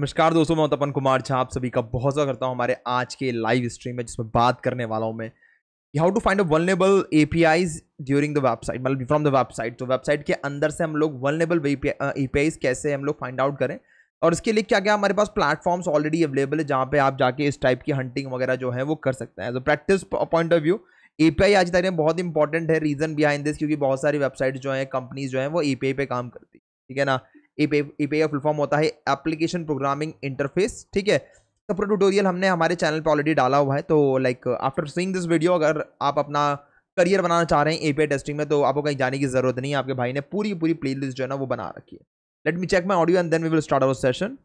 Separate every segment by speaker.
Speaker 1: नमस्कार दोस्तों मैं तपन कुमार झा
Speaker 2: आप सभी का बहुत स्वागत करता हूं हमारे आज के लाइव स्ट्रीम में जिसमें बात करने वाला हूं मैं how to find a vulnerable A P Is during the website मतलब फ्रॉम द वेबसाइट तो वेबसाइट के अंदर से हम लोग वनेबल ए पी आईज कैसे हम लोग फाइंड आउट करें और इसके लिए क्या क्या हमारे पास प्लेटफॉर्म्स ऑलरेडी अवेलेबल है जहाँ पे आप जाके इस टाइप की हंटिंग वगैरह जो है वो कर सकते हैं a practice point of view A P I आज तक में बहुत इंपॉर्टेंट है रीज़न बिहाइंड दिस क्योंकि बहुत सारी वेबसाइट जो है कंपनीज जो है वो ए पी आई पे काम करती है ठीक है ना ई e पे e का फुल फॉर्म होता है एप्लीकेशन प्रोग्रामिंग इंटरफेस ठीक है तो पूरा ट्यूटोरियल हमने हमारे चैनल पर ऑलरेडी डाला हुआ है तो like after seeing this video अगर आप अपना करियर बनाना चाह रहे हैं एपीआई e टेस्टिंग में तो आपको कहीं जाने की जरूरत नहीं है आपके भाई ने पूरी पूरी प्लेलिस्ट जो है ना वो बना रखी है let me check my audio and then we will start our session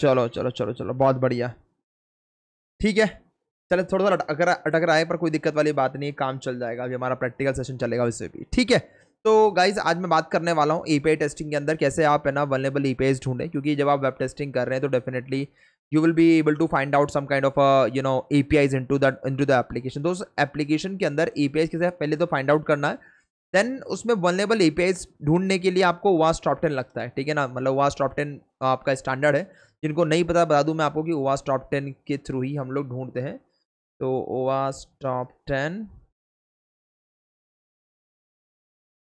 Speaker 2: चलो चलो चलो चलो बहुत बढ़िया ठीक है चले थोड़ा सा अगर अटक रहा है पर कोई दिक्कत वाली बात नहीं काम चल जाएगा अभी हमारा प्रैक्टिकल सेशन चलेगा उससे भी ठीक है तो गाइज आज मैं बात करने वाला हूँ ई टेस्टिंग के अंदर कैसे आप है ना वनलेबल ई ढूंढें क्योंकि जब आप वेब टेस्टिंग कर रहे हैं तो definitely you will be able to find out some kind of you know A P Is that into the application तो उस एप्लीकेशन के अंदर ए पी आईज कैसे पहले तो फाइंड आउट करना है देन उसमें वनलेबल ए पी आईज ढूंढने के लिए आपको वास्ट टॉप टेन लगता है ठीक है ना मतलब वास्ट टॉप टेन आपका स्टैंडर्ड है जिनको नहीं पता बता दूं मैं आपको कि ओवास टॉप टेन के थ्रू ही हम लोग ढूंढते हैं तो ओवास टॉप टेन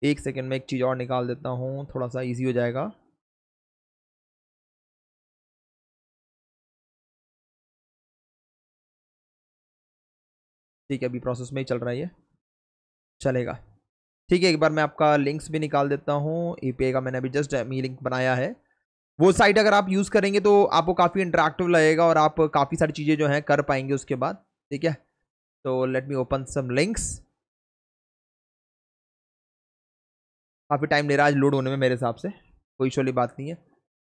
Speaker 1: एक सेकेंड में एक चीज़ और निकाल देता हूँ थोड़ा सा इजी हो जाएगा
Speaker 2: ठीक है अभी प्रोसेस में ही चल रहा है ये चलेगा ठीक है एक बार मैं आपका लिंक्स भी निकाल देता हूँ ई का मैंने अभी जस्ट मी लिंक बनाया है वो साइट अगर आप यूज़ करेंगे तो आपको काफ़ी इंटरेक्टिव लगेगा और आप काफ़ी सारी चीज़ें जो हैं कर पाएंगे उसके बाद ठीक है तो let me open some links काफ़ी टाइम ले रहा है आज लोड होने में मेरे हिसाब से कोई शोली बात नहीं है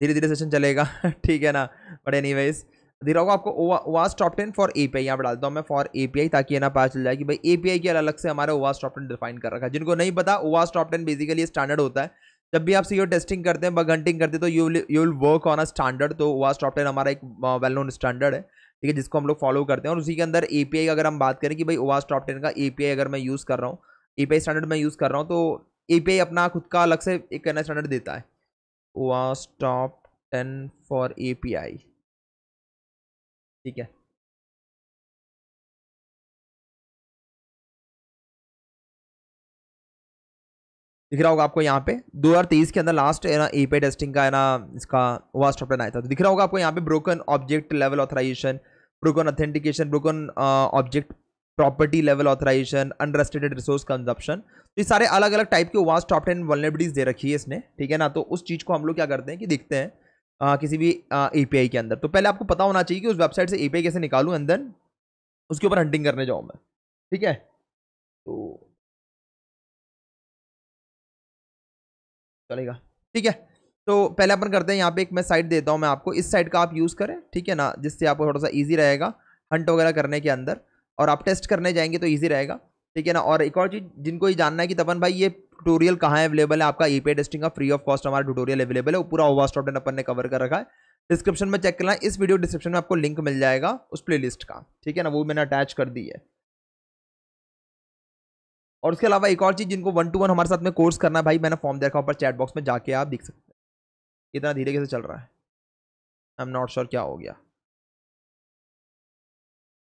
Speaker 2: धीरे धीरे सेशन चलेगा ठीक है ना बट एनी वाइज धीरे होगा आपको ओवास top ten for A P I यहाँ पर डालता हूँ मैं फॉर ए पी आई ताकि ना पता चल जाए कि भाई ए पी आई के अलग से हमारा ओवास टॉप टेन डिफाइन कर रखा है जिनको नहीं पता ओवास टॉप टेन बेसिकली स्टैंडर्ड होता है जब भी आप सीओ टेस्टिंग e करते हैं बग हंटिंग करते हैं तो you you will work on a standard तो वास्ट सॉफ्टवेयर हमारा एक वेल नोन स्टैंडर्ड है ठीक है जिसको हम लोग फॉलो करते हैं और उसी के अंदर ए पी आई अगर हम बात करें कि भाई वास्ट टॉप टेन का ए पी आई अगर मैं यूज़ कर रहा हूँ ए पी आई स्टैंडर्ड मैं यूज़ कर रहा हूँ तो ए पी आई अपना खुद का अलग से एक कहना स्टैंडर्ड देता है वास्ट top ten
Speaker 1: for A P I ठीक है
Speaker 2: दिख रहा होगा आपको यहाँ पे 2023 के अंदर लास्ट है ना ए पे टेस्टिंग का है ना इसका वास्ट चैप्टर आया था तो दिख रहा होगा आपको यहाँ पे broken object level authorization broken authentication broken object property level authorization unrestricted resource consumption तो ये सारे अलग अलग टाइप के वास्ट टॉप टेन वर्नेबिलिटीज दे रखी है इसने ठीक है ना तो उस चीज़ को हम लोग क्या करते हैं कि देखते हैं आ, किसी भी ए के अंदर तो पहले आपको पता होना चाहिए कि उस वेबसाइट से ए कैसे निकालूँ एंड देन
Speaker 3: उसके ऊपर हंटिंग करने जाऊँ मैं ठीक है तो
Speaker 2: चलेगा ठीक है तो पहले अपन करते हैं यहाँ पे एक मैं साइड देता हूँ मैं आपको इस साइड का आप यूज़ करें ठीक है ना जिससे आपको थोड़ा सा ईजी रहेगा हंट वगैरह करने के अंदर और आप टेस्ट करने जाएंगे तो ईजी रहेगा ठीक है ना और एक और चीज़ जिनको ये जानना है कि तपन भाई ये ट्यूटोरियल कहाँ अवेलेबल है आपका ई टेस्टिंग का फ्री ऑफ कॉस्ट हमारा ट्यूटोरियल अवेलेबल है वो पूरा ओवर स्टॉप अपन ने कवर कर रखा है डिस्क्रिप्शन में चेक करना इस वीडियो डिस्क्रिप्शन में आपको लिंक मिल जाएगा उस प्लेलिस्ट का ठीक है ना वो मैंने अटैच कर दी है और उसके अलावा एक और चीज़ जिनको वन टू वन हमारे साथ में कोर्स करना है भाई मैंने फॉर्म देखा ऊपर चैट बॉक्स में जाके आप देख सकते हैं इतना धीरे कैसे चल रहा है
Speaker 3: आई एम नॉट श्योर क्या हो गया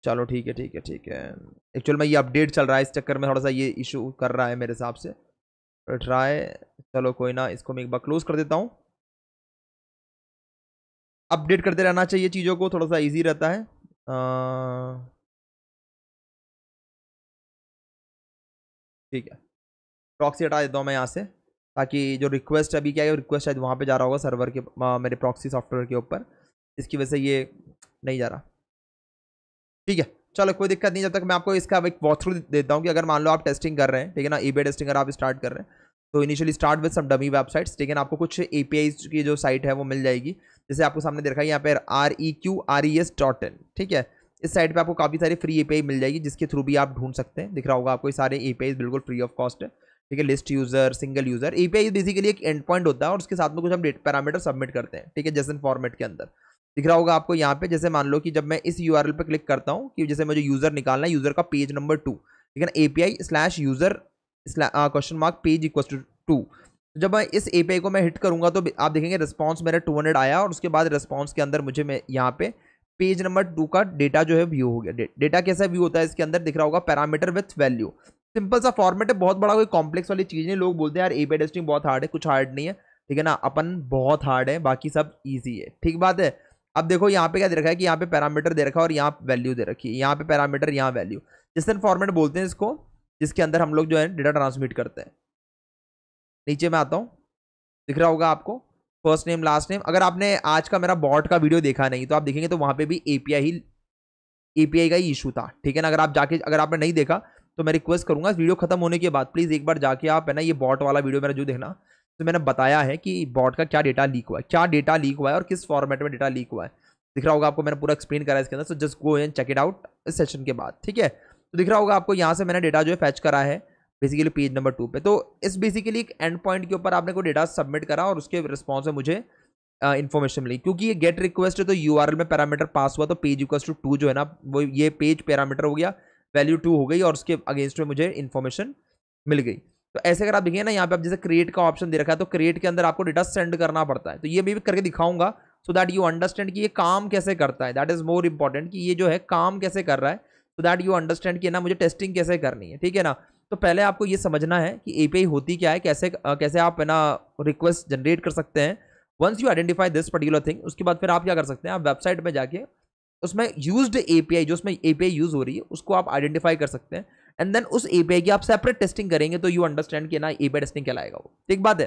Speaker 3: चलो ठीक है
Speaker 2: ठीक है ठीक है एक्चुअल में ये अपडेट चल रहा है इस चक्कर में थोड़ा सा ये इशू कर रहा है मेरे हिसाब से ट्राई चलो कोई ना इसको मैं एक बार क्लोज कर देता हूँ
Speaker 1: अपडेट करते रहना चाहिए चीज़ों को थोड़ा सा ईजी रहता है आ... ठीक है प्रॉक्सी
Speaker 3: हटा
Speaker 2: देता हूँ मैं यहाँ से ताकि जो रिक्वेस्ट अभी क्या है रिक्वेस्ट शायद वहाँ पे जा रहा होगा सर्वर के आ, मेरे प्रॉक्सी सॉफ्टवेयर के ऊपर इसकी वजह से ये नहीं जा रहा ठीक है चलो कोई दिक्कत नहीं जब तक मैं आपको इसका एक वॉक थ्रू देता हूँ कि अगर मान लो आप टेस्टिंग कर रहे हैं ठीक है ना ई टेस्टिंग अगर आप स्टार्ट कर रहे हैं तो initially start with some dummy websites ठीक है ना आपको कुछ ए की जो साइट है वो मिल जाएगी जैसे आपको सामने देखा है यहाँ पर R E Q R E S dot in ठीक है इस साइड पे आपको काफ़ी सारी फ्री ए मिल जाएगी जिसके थ्रू भी आप ढूंढ सकते हैं दिख रहा होगा आपको ये सारे ए बिल्कुल फ्री ऑफ कॉस्ट है ठीक है list user single user A P I basically एक एंड पॉइंट होता है और उसके साथ में कुछ हम डेट पैरामीटर सबमिट करते हैं ठीक है जैसे फॉर्मेट के अंदर दिख रहा होगा आपको यहाँ पे जैसे मान लो कि जब मैं इस यू आर एल पर क्लिक करता हूँ कि जैसे मुझे यूजर निकालना है यूजर का पेज नंबर टू ठीक है ना A P I slash user question mark page equal to two जब मैं इस ए को मैं हिट करूँगा तो आप देखेंगे रिस्पॉन्स मेरा टू हंड्रेड आया और उसके बाद रिस्पॉन्स के अंदर मुझे मैं यहाँ पे पेज नंबर टू का डेटा जो है व्यू हो गया डे, डेटा कैसा व्यू होता है इसके अंदर दिख रहा होगा पैरामीटर विथ वैल्यू सिंपल सा फॉर्मेट है बहुत बड़ा कोई कॉम्प्लेक्स वाली चीज़ नहीं लोग बोलते हैं यार ए बी टेस्टिंग बहुत हार्ड है कुछ हार्ड नहीं है ठीक है ना अपन बहुत हार्ड है बाकी सब ईजी है ठीक बात है अब देखो यहाँ पे क्या दे रखा है कि यहाँ पे पैरामीटर दे रखा है और यहाँ वैल्यू दे रखी है यहाँ पे पैरामीटर यहाँ वैल्यू जिस दिन फॉर्मेट बोलते हैं इसको जिसके अंदर हम लोग जो है डेटा ट्रांसमिट करते हैं नीचे मैं आता हूँ दिख रहा होगा आपको फर्स्ट नेम लास्ट नेम अगर आपने आज का मेरा बॉट का वीडियो देखा नहीं तो आप देखेंगे तो वहाँ पे भी एपीआई ही एपीआई का ही इशू था ठीक है ना अगर आप जाके अगर आपने नहीं देखा तो मैं रिक्वेस्ट करूंगा इस वीडियो खत्म होने के बाद प्लीज़ एक बार जाके आप है ना ये बॉट वाला वीडियो मेरा जो देखना तो मैंने बताया है कि बॉट का क्या डेटा लीक हुआ है क्या डेटा लीक हुआ है और किस फॉर्मेट में डेटा लीक हुआ है दिख रहा होगा आपको मैंने पूरा एक्सप्लेन करा इसके अंदर so just go and check it out इस सेशन के बाद ठीक है तो दिख रहा होगा आपको यहाँ से मैंने डेटा जो है फैच करा है बेसिकली पेज नंबर टू पे तो इस बेसिकली एक एंड पॉइंट के ऊपर आपने कोई डेटा सबमिट करा और उसके रिस्पॉन्स में मुझे इन्फॉर्मेशन uh, मिली क्योंकि ये गेट रिक्वेस्ट है तो यू में पैरामीटर पास हुआ तो पेज इक्वल्स टू टू जो है ना वो ये पेज पैरामीटर हो गया वैल्यू टू हो गई और उसके अगेंस्ट में मुझे इन्फॉर्मेशन मिल गई तो ऐसे अगर आप देखिए ना यहाँ पे आप जैसे क्रिएट का ऑप्शन दे रखा है तो क्रिएट के अंदर आपको डेटा सेंड करना पड़ता है तो ये मैं भी करके दिखाऊंगा सो दैट यू अंडरस्टैंड कि ये काम कैसे करता है दैट इज़ मोर इंपॉर्टेंट कि ये जो है काम कैसे कर रहा है सो दैट यू अंडरस्टैंड कि ना मुझे टेस्टिंग कैसे करनी है ठीक है ना तो पहले आपको ये समझना है कि ए होती क्या है कैसे कैसे आप ना रिक्वेस्ट जनरेट कर सकते हैं once you identify this particular thing उसके बाद फिर आप क्या कर सकते हैं आप वेबसाइट में जाके उसमें यूज्ड एपीआई जो उसमें एपीआई यूज़ हो रही है उसको आप आइडेंटिफाई कर सकते हैं एंड देन उस एपीआई की आप सेपरेट टेस्टिंग करेंगे तो यू अंडरस्टैंड कि ना एपीआई टेस्टिंग क्या लाएगा वो ठीक तो बात है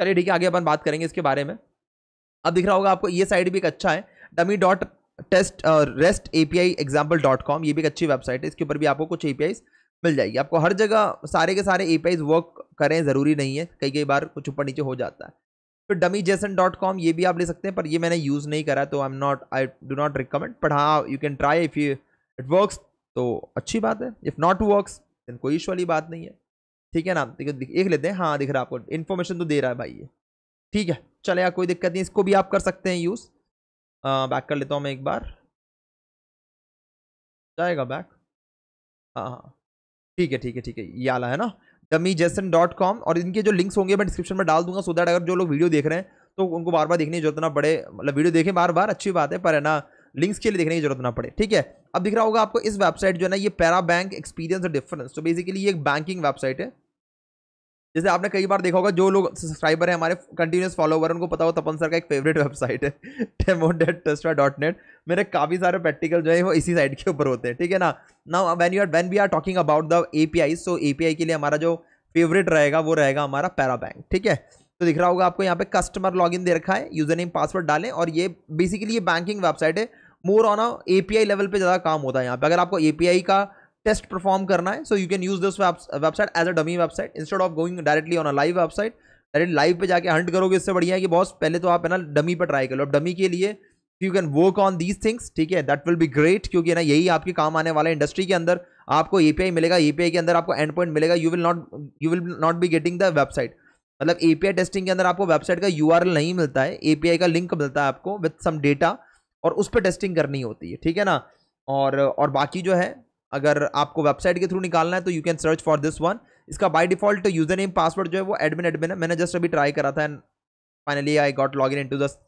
Speaker 2: चलिए ठीक है आगे अपन बात करेंगे इसके बारे में अब दिख रहा होगा आपको ये साइड भी एक अच्छा है dummy dot test rest A P I example dot com ये भी एक अच्छी वेबसाइट है इसके ऊपर भी आपको कुछ ए मिल जाएगी आपको हर जगह सारे के सारे ए वर्क करें ज़रूरी नहीं है कई कई बार कुछ ऊपर नीचे हो जाता है फिर डमी जेसन डॉट कॉम ये भी आप ले सकते हैं पर ये मैंने यूज़ नहीं करा तो I am not I do not recommend but हाँ you can try if you it works तो अच्छी बात है इफ़ नॉट वर्क्स देन कोई इश्यू वाली बात नहीं है ठीक है ना देख लेते हैं हाँ दिख रहा है आपको इन्फॉर्मेशन तो दे रहा है भाई ये ठीक है चले चलेगा कोई दिक्कत नहीं इसको भी आप कर सकते हैं
Speaker 3: यूज़ बैक कर लेता हूँ मैं एक बार जाएगा बैक
Speaker 2: हाँ हाँ ठीक है ठीक है ठीक है ये आला है ना डमी जैसन डॉट कॉम और इनके जो लिंक्स होंगे मैं डिस्क्रिप्शन में डाल दूंगा सो दैट अगर जो लोग वीडियो देख रहे हैं तो उनको बार बार देखने की जरूरत ना पड़े मतलब वीडियो देखें बार बार अच्छी बात है पर है ना लिंक्स के लिए देखने की जरूरत ना पड़े ठीक है अब दिख रहा होगा आपको इस वेबसाइट जो है ना ये पैरा बैंक एक्सपीरियंस और डिफरेंस तो बेसिकली ये एक बैंकिंग वेबसाइट है जैसे आपने कई बार देखा होगा जो लोग सब्सक्राइबर हैं हमारे कंटिन्यूस फॉलोवर उनको पता हो तपन सर का एक फेवरेट वेबसाइट है टेमो डेट टेस्टा डॉट नेट मेरे काफ़ी सारे प्रैक्टिकल जो है वो इसी साइट के ऊपर होते हैं ठीक है ना ना when you are when we are talking about the A P I so A P I के लिए हमारा जो फेवरेट रहेगा वो रहेगा हमारा पैरा बैंक ठीक है तो दिख रहा होगा आपको यहाँ पे कस्टमर लॉगिन दे रखा है यूजर नेम पासवर्ड डालें और ये बेसिकली ये बैंकिंग वेबसाइट है more on A P I level पे ज़्यादा काम होता है यहाँ पे अगर आपको ए पी आई का टेस्ट परफॉर्म करना है so you can use this website as a dummy website instead of going directly on a live website direct live पे जाके हंट करोगे इससे बढ़िया है कि बॉस पहले तो आप है ना डमी पर ट्राई करो अब डमी के लिए you can work on these things ठीक है दैट विल बी ग्रेट क्योंकि ना यही आपके काम आने वाला है इंडस्ट्री के अंदर आपको एपीआई मिलेगा एपीआई के अंदर आपको एंड पॉइंट मिलेगा you will not you will not be getting the website मतलब एपीआई टेस्टिंग के अंदर आपको वेबसाइट का यू नहीं मिलता है एपीआई का लिंक मिलता है आपको विथ सम डेटा और उस पर टेस्टिंग करनी होती है ठीक है ना और और बाकी जो है अगर आपको वेबसाइट के थ्रू निकालना है तो you can search for this one इसका by default username password जो है वो एडमिन एडमिन है मैंने जस्ट अभी ट्राई करा था and finally I got log in in to this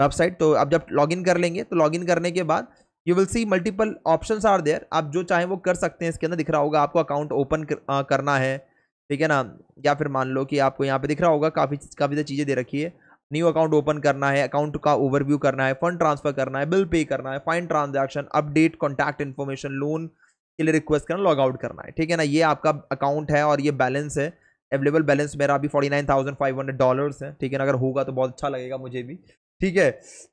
Speaker 2: website तो आप जब लॉगिन कर लेंगे तो लॉगिन करने के बाद you will see multiple option are there आप जो चाहें वो कर सकते हैं इसके अंदर दिख रहा होगा आपको अकाउंट ओपन कर, करना है ठीक है ना या फिर मान लो कि आपको यहाँ पे दिख रहा होगा काफ़ी काफ़ी सारी चीज़ें दे रखी है न्यू अकाउंट ओपन करना है अकाउंट का ओवरव्यू करना है फंड ट्रांसफर करना है बिल पे करना है find transaction update contact information loan के लिए रिक्वेस्ट करना लॉग आउट करना है ठीक है ना ये आपका अकाउंट है और ये बैलेंस है अवेलेबल बैलेंस मेरा अभी forty nine thousand five hundred dollars है ठीक है ना अगर होगा तो बहुत अच्छा लगेगा मुझे भी ठीक है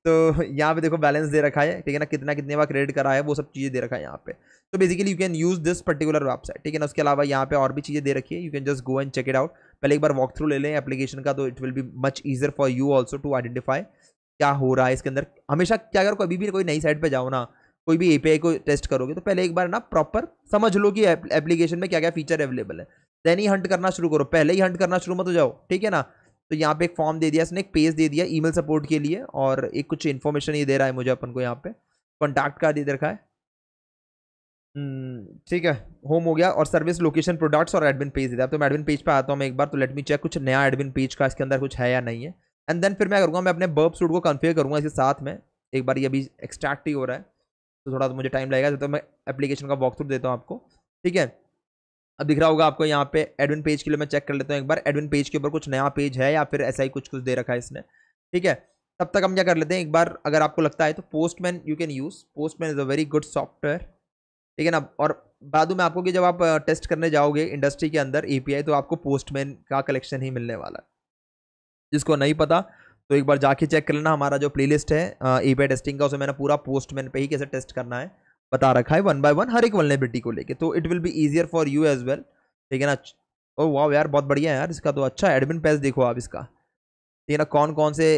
Speaker 2: तो यहाँ पे देखो बैलेंस दे रखा है ठीक है ना कितना कितने बार क्रेडिट करा है वो सब चीज़ें दे रखा है यहाँ पे तो basically you can use this particular website ठीक है ना उसके अलावा यहाँ पे और भी चीज़ें दे रखी है you can just go and check it out पहले एक बार वॉक थ्रू ले लें एप्लीकेशन का तो it will be much easier for you also to identify क्या हो रहा है इसके अंदर हमेशा क्या अगर कभी भी कोई नई साइट पर जाओ ना कोई भी एपीआई को टेस्ट करोगे तो पहले एक बार ना प्रॉपर समझ लो कि एप्लीकेशन में क्या क्या फीचर अवेलेबल है देन ही हंट करना शुरू करो पहले ही हंट करना शुरू मत हो जाओ ठीक है ना तो यहाँ पे एक फॉर्म दे दिया इसने एक पेज दे दिया ईमेल सपोर्ट के लिए और एक कुछ इन्फॉर्मेशन ये दे रहा है मुझे अपन को यहाँ पे कॉन्टैक्ट का दे रखा है हम्म, ठीक है होम हो गया और सर्विस लोकेशन प्रोडक्ट्स और एडमिन पेज दे है तो मैं एडमिन पेज पे आता हूँ मैं एक बार तो लेट मी चेक कुछ नया एडमिन पेज का इसके अंदर कुछ है या नहीं है एंड देन फिर मैं करूँगा मैं अपने बर्ब सूट को कन्फियर करूँगा इसके साथ में एक बार ये अभी एक्सट्रैक्ट ही हो रहा है तो थोड़ा मुझे टाइम लगेगा तो मैं एप्लीकेशन का वॉक थ्रू देता हूँ आपको ठीक है अब दिख रहा होगा आपको यहाँ पे एडमिन पेज के लिए मैं चेक कर लेता हूँ एक बार एडमिन पेज के ऊपर कुछ नया पेज है या फिर ऐसा ही कुछ कुछ दे रखा है इसने ठीक है तब तक हम क्या कर लेते हैं एक बार अगर आपको लगता है तो Postman you can use Postman is a very good software ठीक है ना और बाद में आपको कि जब आप टेस्ट करने जाओगे इंडस्ट्री के अंदर ए तो आपको पोस्टमैन का कलेक्शन ही मिलने वाला है जिसको नहीं पता तो एक बार जाके चेक कर लेना हमारा जो प्लेलिस्ट है ई टेस्टिंग का उसे मैंने पूरा पोस्टमैन पे ही कैसे टेस्ट करना है बता रखा है वन बाय वन हर एक वनलेबिलिटी को लेके तो it will be easier for you as well ठीक है ना ओ वाह यार बहुत बढ़िया है यार इसका तो अच्छा एडमिन पेज देखो आप इसका ठीक है ना कौन कौन से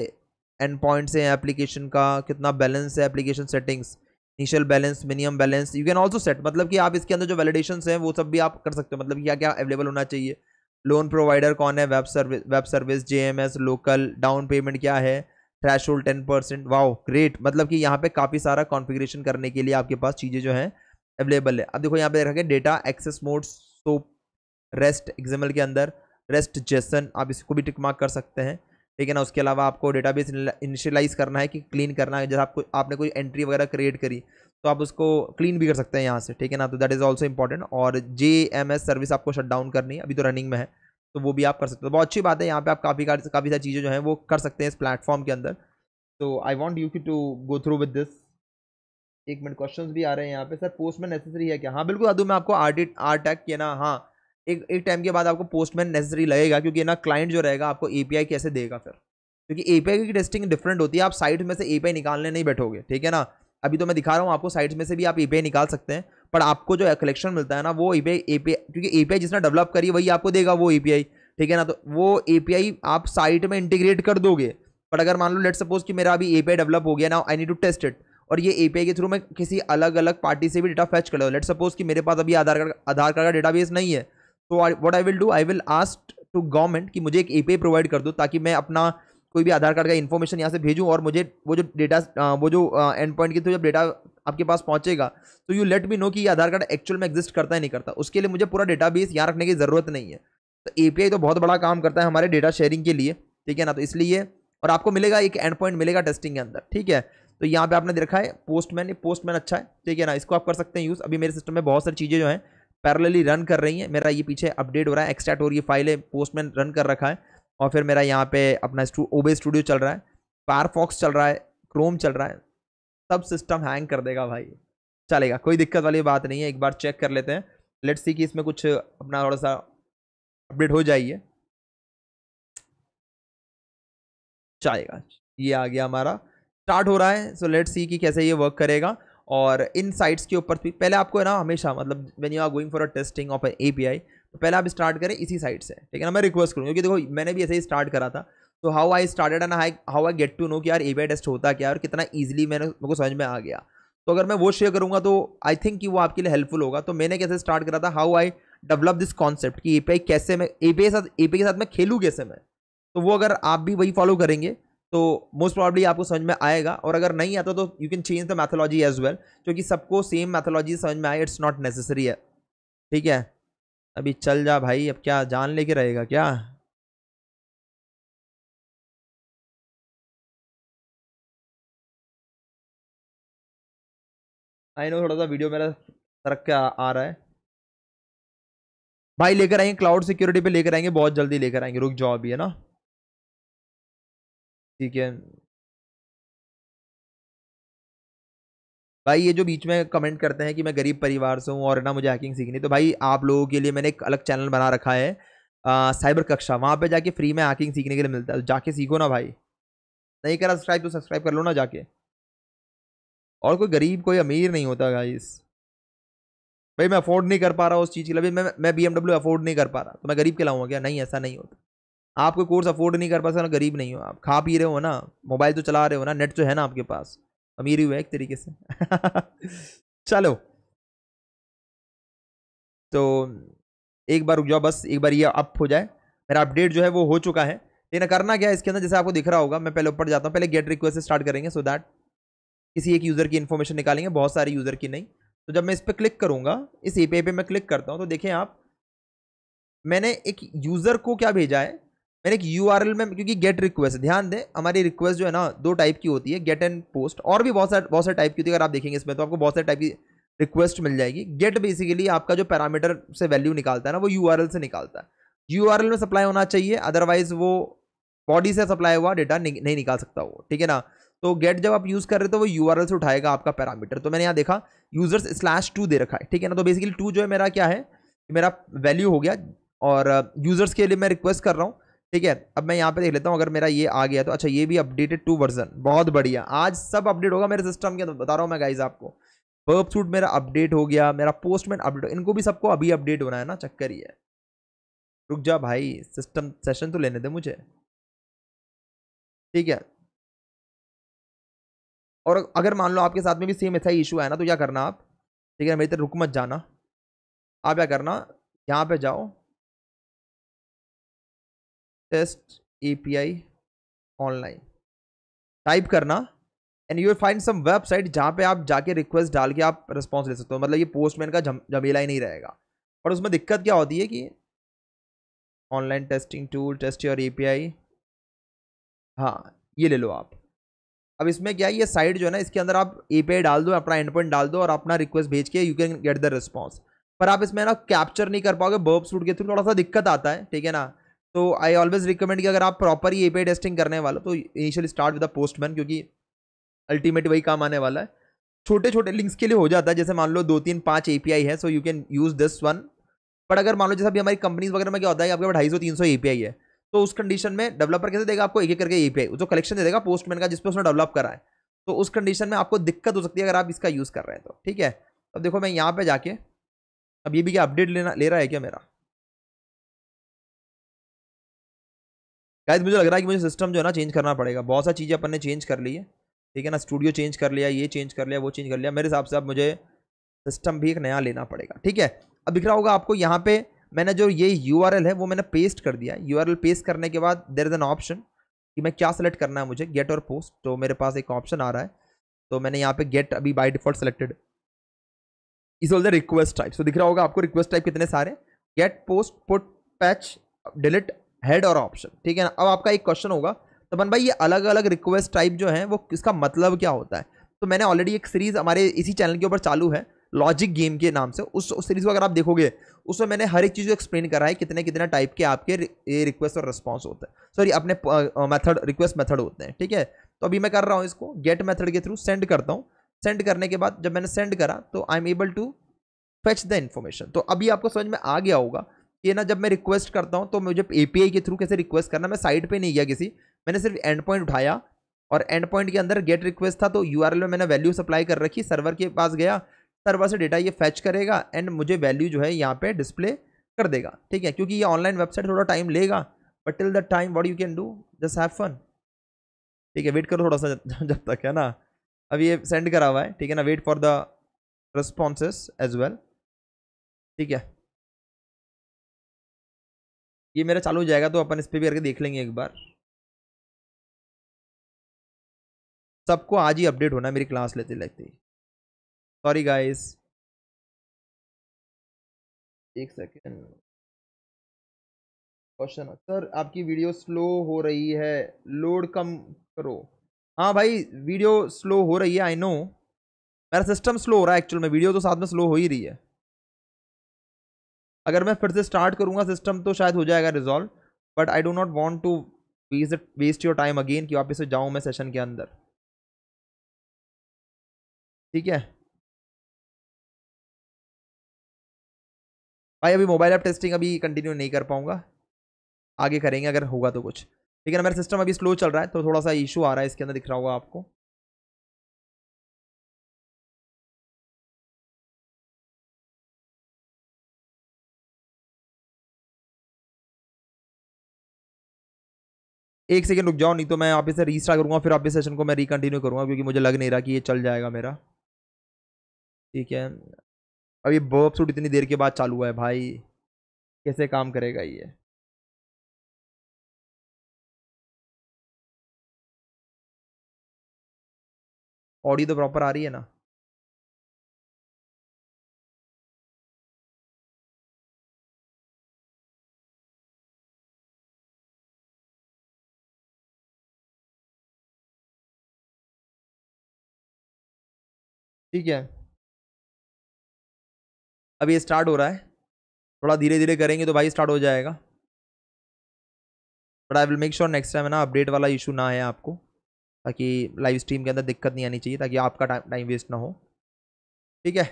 Speaker 2: एंड पॉइंट्स हैं एप्लीकेशन का कितना बैलेंस है application settings initial balance minimum balance you can also set मतलब कि आप इसके अंदर जो वैलिडेशन हैं वो सब भी आप कर सकते हो मतलब क्या क्या अवेलेबल होना चाहिए लोन प्रोवाइडर कौन है web service web service JMS local down payment क्या है threshold ten percent wow great मतलब कि यहाँ पे काफ़ी सारा कॉन्फ़िगरेशन करने के लिए आपके पास चीज़ें जो हैं अवेलेबल है अब देखो यहाँ पे देख रखें data access mode SOAP REST example के अंदर रेस्ट जेसन आप इसको भी टिक मार्क कर सकते हैं ठीक है ना उसके अलावा आपको डेटाबेस इनिशियलाइज करना है कि क्लीन करना है जैसे आपको आपने कोई एंट्री वगैरह क्रिएट करी तो आप उसको क्लीन भी कर सकते हैं यहाँ से ठीक है ना तो दैट इज़ ऑल्सो इंपॉर्टेंट और जे एम एस सर्विस आपको शट डाउन करनी है अभी तो रनिंग में है तो वो भी आप कर सकते हो तो बहुत अच्छी बात है यहाँ पे आप काफ़ी काफ़ी सारी चीज़ें जो हैं वो कर सकते हैं इस प्लेटफॉर्म के अंदर तो I want you to go through with this एक मिनट क्वेश्चन भी आ रहे हैं यहाँ पे सर पोस्टमैन नेसेसरी है क्या हाँ बिल्कुल अदू मैं आपको आर डी आर टैक किया ना हाँ एक एक टाइम के बाद आपको पोस्टमैन नेसेसरी लगेगा क्योंकि ना क्लाइंट जो रहेगा आपको ए कैसे देगा फिर क्योंकि ए की टेस्टिंग डिफरेंट होती है आप साइट में से ए निकालने नहीं बैठोगे ठीक है ना अभी तो मैं दिखा रहा हूँ आपको साइट्स में से भी आप ई निकाल सकते हैं पर आपको जो कलेक्शन मिलता है ना वो ई पी क्योंकि ए जिसने डेवलप करी वही आपको देगा वो ए ठीक है ना तो वो ए आप साइट में इंटीग्रेट कर दोगे बट अगर मान लो लेट सपोज कि मेरा अभी ए डेवलप हो गया ना I need to test it और ये ए के थ्रू मैं किसी अलग अलग पार्टी से भी डेटा फैच कर लेट सपोज कि मेरे पास अभी आधार कार्ड आधार कार्ड का डेटाबेस नहीं है तो what I will do I will ask to government कि मुझे एक ए प्रोवाइड कर दो ताकि मैं अपना कोई भी आधार कार्ड का इन्फॉर्मेशन यहाँ से भेजूँ और मुझे वो जो डेटा वो जो एंड पॉइंट के थ्रू जब डेटा आपके पास पहुँचेगा तो यू लेट बी नो कि ये आधार कार्ड एक्चुअल में एग्जिस्ट करता है नहीं करता उसके लिए मुझे पूरा डेटा बेस यहाँ रखने की ज़रूरत नहीं है तो ए तो बहुत बड़ा काम करता है हमारे डेटा शेयरिंग के लिए ठीक है ना तो इसलिए और आपको मिलेगा एक एंड पॉइंट मिलेगा टेस्टिंग के अंदर ठीक है तो यहाँ पे आपने देखा है पोस्टमैन ये पोस्टमैन अच्छा है ठीक है ना इसको आप कर सकते हैं यूज़ अभी मेरे सिस्टम में बहुत सारी चीज़ें जो हैं पैरेलली रन कर रही हैं मेरा ये पीछे अपडेट हो रहा है एक्सट्रैक्ट हो रही है फाइलें पोस्टमैन रन कर रखा है और फिर मेरा यहाँ पे अपना ओबे स्टूडियो चल रहा है फायरफॉक्स चल रहा है क्रोम चल रहा है सब सिस्टम हैंग कर देगा भाई चलेगा कोई दिक्कत वाली बात नहीं है एक बार चेक कर लेते हैं लेट्स सी कि इसमें कुछ अपना थोड़ा सा अपडेट हो जाइए चलेगा ये आ गया हमारा स्टार्ट हो रहा है सो लेट सी कि कैसे ये वर्क करेगा और इन साइट्स के ऊपर पहले आपको है ना हमेशा मतलब when you are going for a testing of A P तो पहले आप स्टार्ट करें इसी साइड से ठीक है ना मैं रिक्वेस्ट करूँ क्योंकि देखो मैंने भी ऐसे ही स्टार्ट करा था तो how I started and how I get to know कि यार ए टेस्ट होता क्या और कितना ईजिली मैंने मेरे समझ में आ गया तो अगर मैं वो शेयर करूँगा तो आई थिंक कि वो आपके लिए हेल्पफुल होगा तो मैंने कैसे स्टार्ट करा था how I develop this concept कि ए कैसे मैं ए के साथ ए के साथ मैं खेलूँ कैसे मैं तो वो अगर आप भी वही फॉलो करेंगे तो मोस्ट प्रॉब्ली आपको समझ में आएगा और अगर नहीं आता तो you can change the methodology as well क्योंकि सबको सेम मैथोलॉजी समझ में आए इट्स नॉट नेसेसरी है ठीक है अभी चल जा भाई अब क्या जान लेके रहेगा क्या
Speaker 1: आई नो थोड़ा सा वीडियो मेरा तरक् आ,
Speaker 3: आ रहा है भाई लेकर आएंगे क्लाउड सिक्योरिटी पे लेकर आएंगे बहुत जल्दी लेकर आएंगे रुक जाओ अभी है ना ठीक है
Speaker 2: भाई ये जो बीच में कमेंट करते हैं कि मैं गरीब परिवार से हूँ और ना मुझे हैकिंग सीखनी तो भाई आप लोगों के लिए मैंने एक अलग चैनल बना रखा है आ, साइबर कक्षा वहाँ पे जाके फ्री में हैकिंग सीखने के लिए मिलता है जाके सीखो ना भाई नहीं करा सब्सक्राइब तो सब्सक्राइब कर लो ना जाके और कोई गरीब कोई अमीर नहीं होता भाई भाई मैं अफोर्ड नहीं कर पा रहा उस चीज़ के लिए मैं मैं बी अफोर्ड नहीं कर पा रहा तो मैं गरीब के लाऊंगा क्या नहीं ऐसा नहीं होता आप कोई कोर्स अफोर्ड नहीं कर पा सकते गरीब नहीं हो आप खा पी रहे हो ना मोबाइल तो चला रहे हो ना नेट तो है ना आपके पास अमीर ही हुआ एक तरीके से चलो तो एक बार रुक जाओ बस एक बार ये अप हो जाए मेरा अपडेट जो है वो हो चुका है लेकिन करना क्या है इसके अंदर जैसे आपको दिख रहा होगा मैं पहले ऊपर जाता हूँ पहले गेट रिक्वेस्ट स्टार्ट करेंगे सो दैट किसी एक यूज़र की इन्फॉर्मेशन निकालेंगे बहुत सारे यूज़र की नहीं तो जब मैं इस पर क्लिक करूँगा इस ए पे मैं क्लिक करता हूँ तो देखें आप मैंने एक यूज़र को क्या भेजा है मैंने एक यू में क्योंकि गेट रिक्वेस्ट ध्यान दें हमारी रिक्वेस्ट जो है ना दो टाइप की होती है गेट एंड पोस्ट और भी बहुत सारे बहुत सारे टाइप की होती है अगर आप देखेंगे इसमें तो आपको बहुत सारे टाइप की रिक्वेस्ट मिल जाएगी गेट बेसिकली आपका जो पैरामीटर से वैल्यू निकालता है ना वो यू से निकालता है यू में सप्लाई होना चाहिए अदरवाइज वो बॉडी से सप्लाई हुआ डेटा नि, नहीं निकाल सकता वो ठीक है ना तो गेट जब आप यूज़ कर रहे हो तो वो यू से उठाएगा आपका पैरामीटर तो मैंने यहाँ देखा यूजर्स स्लैश टू दे रखा है ठीक है ना तो बेसिकली टू जो है मेरा क्या है मेरा वैल्यू हो गया और यूज़र्स के लिए मैं रिक्वेस्ट कर रहा हूँ ठीक है अब मैं यहाँ पे देख लेता हूँ अगर मेरा ये आ गया तो अच्छा ये भी अपडेटेड टू वर्जन बहुत बढ़िया आज सब अपडेट होगा मेरे सिस्टम के तो बता रहा हूँ मैं गाइज आपको पर्प सूट मेरा अपडेट हो गया मेरा पोस्टमैन अपडेट इनको भी सबको अभी अपडेट होना है ना चक्कर ही है रुक जा भाई सिस्टम
Speaker 3: सेशन तो लेने दे मुझे ठीक है और अगर मान लो आपके साथ में भी सेम ऐसा ही इशू है ना तो क्या करना आप ठीक है मेरी तरह रुक मत जाना
Speaker 1: आप क्या करना यहाँ पे जाओ
Speaker 2: टेस्ट एपीआई ऑनलाइन टाइप करना and you find some website जहाँ पे आप जाके रिक्वेस्ट डाल के आप रिस्पॉन्स ले सकते हो मतलब ये पोस्टमैन का झमेला ही नहीं रहेगा और उसमें दिक्कत क्या होती है कि online testing tool test your API हाँ ये ले लो आप अब इसमें क्या है ये साइट जो है ना इसके अंदर आप एपीआई डाल दो अपना एंड पॉइंट डाल दो और अपना रिक्वेस्ट भेज के you can get the response पर आप इसमें ना कैप्चर नहीं कर पाओगे बर्ब सूट के थ्रू थोड़ा सा दिक्कत आता है ठीक है ना तो आई ऑलवेज रिकमेंड कि अगर आप प्रॉपर ही ए टेस्टिंग करने वाले तो इनिशियल स्टार्ट विद पोस्टमैन क्योंकि अल्टीमेट वही काम आने वाला है छोटे छोटे लिंक्स के लिए हो जाता है जैसे मान लो दो तीन पाँच ए है so you can use this one but अगर मान लो जैसे अभी हमारी कंपनीज वगैरह में क्या होता है आपके पास ढाई सौ तीन सौ ए है तो उस कंडीशन में डेवलपर कैसे देगा आपको एक एक करके ए पी जो कलेक्शन दे देगा पोस्टमैन का जिसपे उसने डेवलप करा है तो उस कंडीशन में आपको दिक्कत हो सकती है अगर आप इसका यूज़ कर रहे हैं तो ठीक है अब देखो मैं यहाँ पे जाके
Speaker 3: अब ये भी क्या अपडेट लेना ले रहा है क्या मेरा
Speaker 2: गाइज मुझे लग रहा है कि मुझे सिस्टम जो है ना चेंज करना पड़ेगा बहुत सारी चीज़ें अपन ने चेंज कर ली है ठीक है ना स्टूडियो चेंज कर लिया ये चेंज कर लिया वो चेंज कर लिया मेरे हिसाब से अब मुझे सिस्टम भी एक नया लेना पड़ेगा ठीक है अब दिख रहा होगा आपको यहाँ पे मैंने जो ये यू है वो मैंने पेस्ट कर दिया है यू पेस्ट करने के बाद देर इज़ एन ऑप्शन कि मैं क्या सेलेक्ट करना है मुझे गेट और पोस्ट तो मेरे पास एक ऑप्शन आ रहा है तो मैंने यहाँ पे गेट अभी by default selected is all the request type so दिख रहा होगा आपको रिक्वेस्ट टाइप कितने सारे get post put patch delete head और ऑप्शन ठीक है ना अब आपका एक क्वेश्चन होगा तो बन भाई ये अलग अलग रिक्वेस्ट टाइप जो है वो किसका मतलब क्या होता है तो मैंने ऑलरेडी एक सीरीज़ हमारे इसी चैनल के ऊपर चालू है लॉजिक गेम के नाम से उस, सीरीज़ को अगर आप देखोगे उसमें मैंने हर एक चीज़ को एक्सप्लेन करा है कितने कितने टाइप के आपके रिक्वेस्ट और रिस्पॉन्स होते हैं सॉरी अपने मेथड रिक्वेस्ट मेथड होते हैं ठीक है तो अभी मैं कर रहा हूँ इसको गेट मेथड के थ्रू सेंड करता हूँ सेंड करने के बाद जब मैंने सेंड करा तो I am able to fetch the information तो अभी आपको समझ में आ गया होगा ये ना जब मैं रिक्वेस्ट करता हूँ तो मुझे ए के थ्रू कैसे रिक्वेस्ट करना मैं साइट पर नहीं गया किसी मैंने सिर्फ एंड पॉइंट उठाया और एंड पॉइंट के अंदर गेट रिक्वेस्ट था तो यू में मैंने वैल्यू सप्लाई कर रखी सर्वर के पास गया सर्वर से डेटा ये फैच करेगा एंड मुझे वैल्यू जो है यहाँ पर डिस्प्ले कर देगा ठीक है क्योंकि ये ऑनलाइन वेबसाइट थोड़ा टाइम लेगा but till the time what you can do just have fun ठीक है वेट करो थोड़ा सा जब तक है ना अब ये सेंड करा हुआ है ठीक है ना wait for the response as well
Speaker 1: ठीक है ये मेरा चालू हो जाएगा तो अपन इस पर भी करके देख लेंगे एक बार सबको आज ही अपडेट होना मेरी क्लास लेते लेते सॉरी गाइस एक सेकेंड क्वेश्चन सर आपकी
Speaker 2: वीडियो स्लो हो रही है लोड कम करो हाँ भाई वीडियो स्लो हो रही है आई नो मेरा सिस्टम स्लो हो रहा है एक्चुअल में वीडियो तो साथ में स्लो हो ही रही है अगर मैं फिर से स्टार्ट करूँगा सिस्टम तो शायद हो जाएगा resolve but I do not want to waste waste your time again कि वापस से जाऊँ मैं सेशन के अंदर ठीक है भाई अभी मोबाइल ऐप टेस्टिंग अभी कंटिन्यू नहीं कर पाऊँगा आगे करेंगे अगर होगा तो कुछ लेकिन मेरा सिस्टम अभी स्लो चल रहा है तो थोड़ा सा इशू आ रहा है इसके अंदर दिख रहा होगा आपको एक सेकेंड रुक जाओ नहीं तो मैं आपसे पे रीस्टार्ट करूँगा फिर आप इस सेशन को मैं रिकन्टिन्यू करूँगा क्योंकि मुझे लग नहीं रहा कि ये चल जाएगा मेरा ठीक है अब ये बर्ब सूट
Speaker 3: इतनी
Speaker 1: देर के बाद चालू हुआ है भाई कैसे काम करेगा ये ऑडियो तो प्रॉपर आ रही है ना ठीक है अब ये
Speaker 2: स्टार्ट हो रहा है थोड़ा धीरे धीरे करेंगे तो भाई स्टार्ट हो जाएगा but I will make sure next time है ना अपडेट वाला इशू ना आए आपको ताकि लाइव स्ट्रीम के अंदर दिक्कत नहीं आनी चाहिए ताकि आपका टाइम टाइम वेस्ट ना हो ठीक है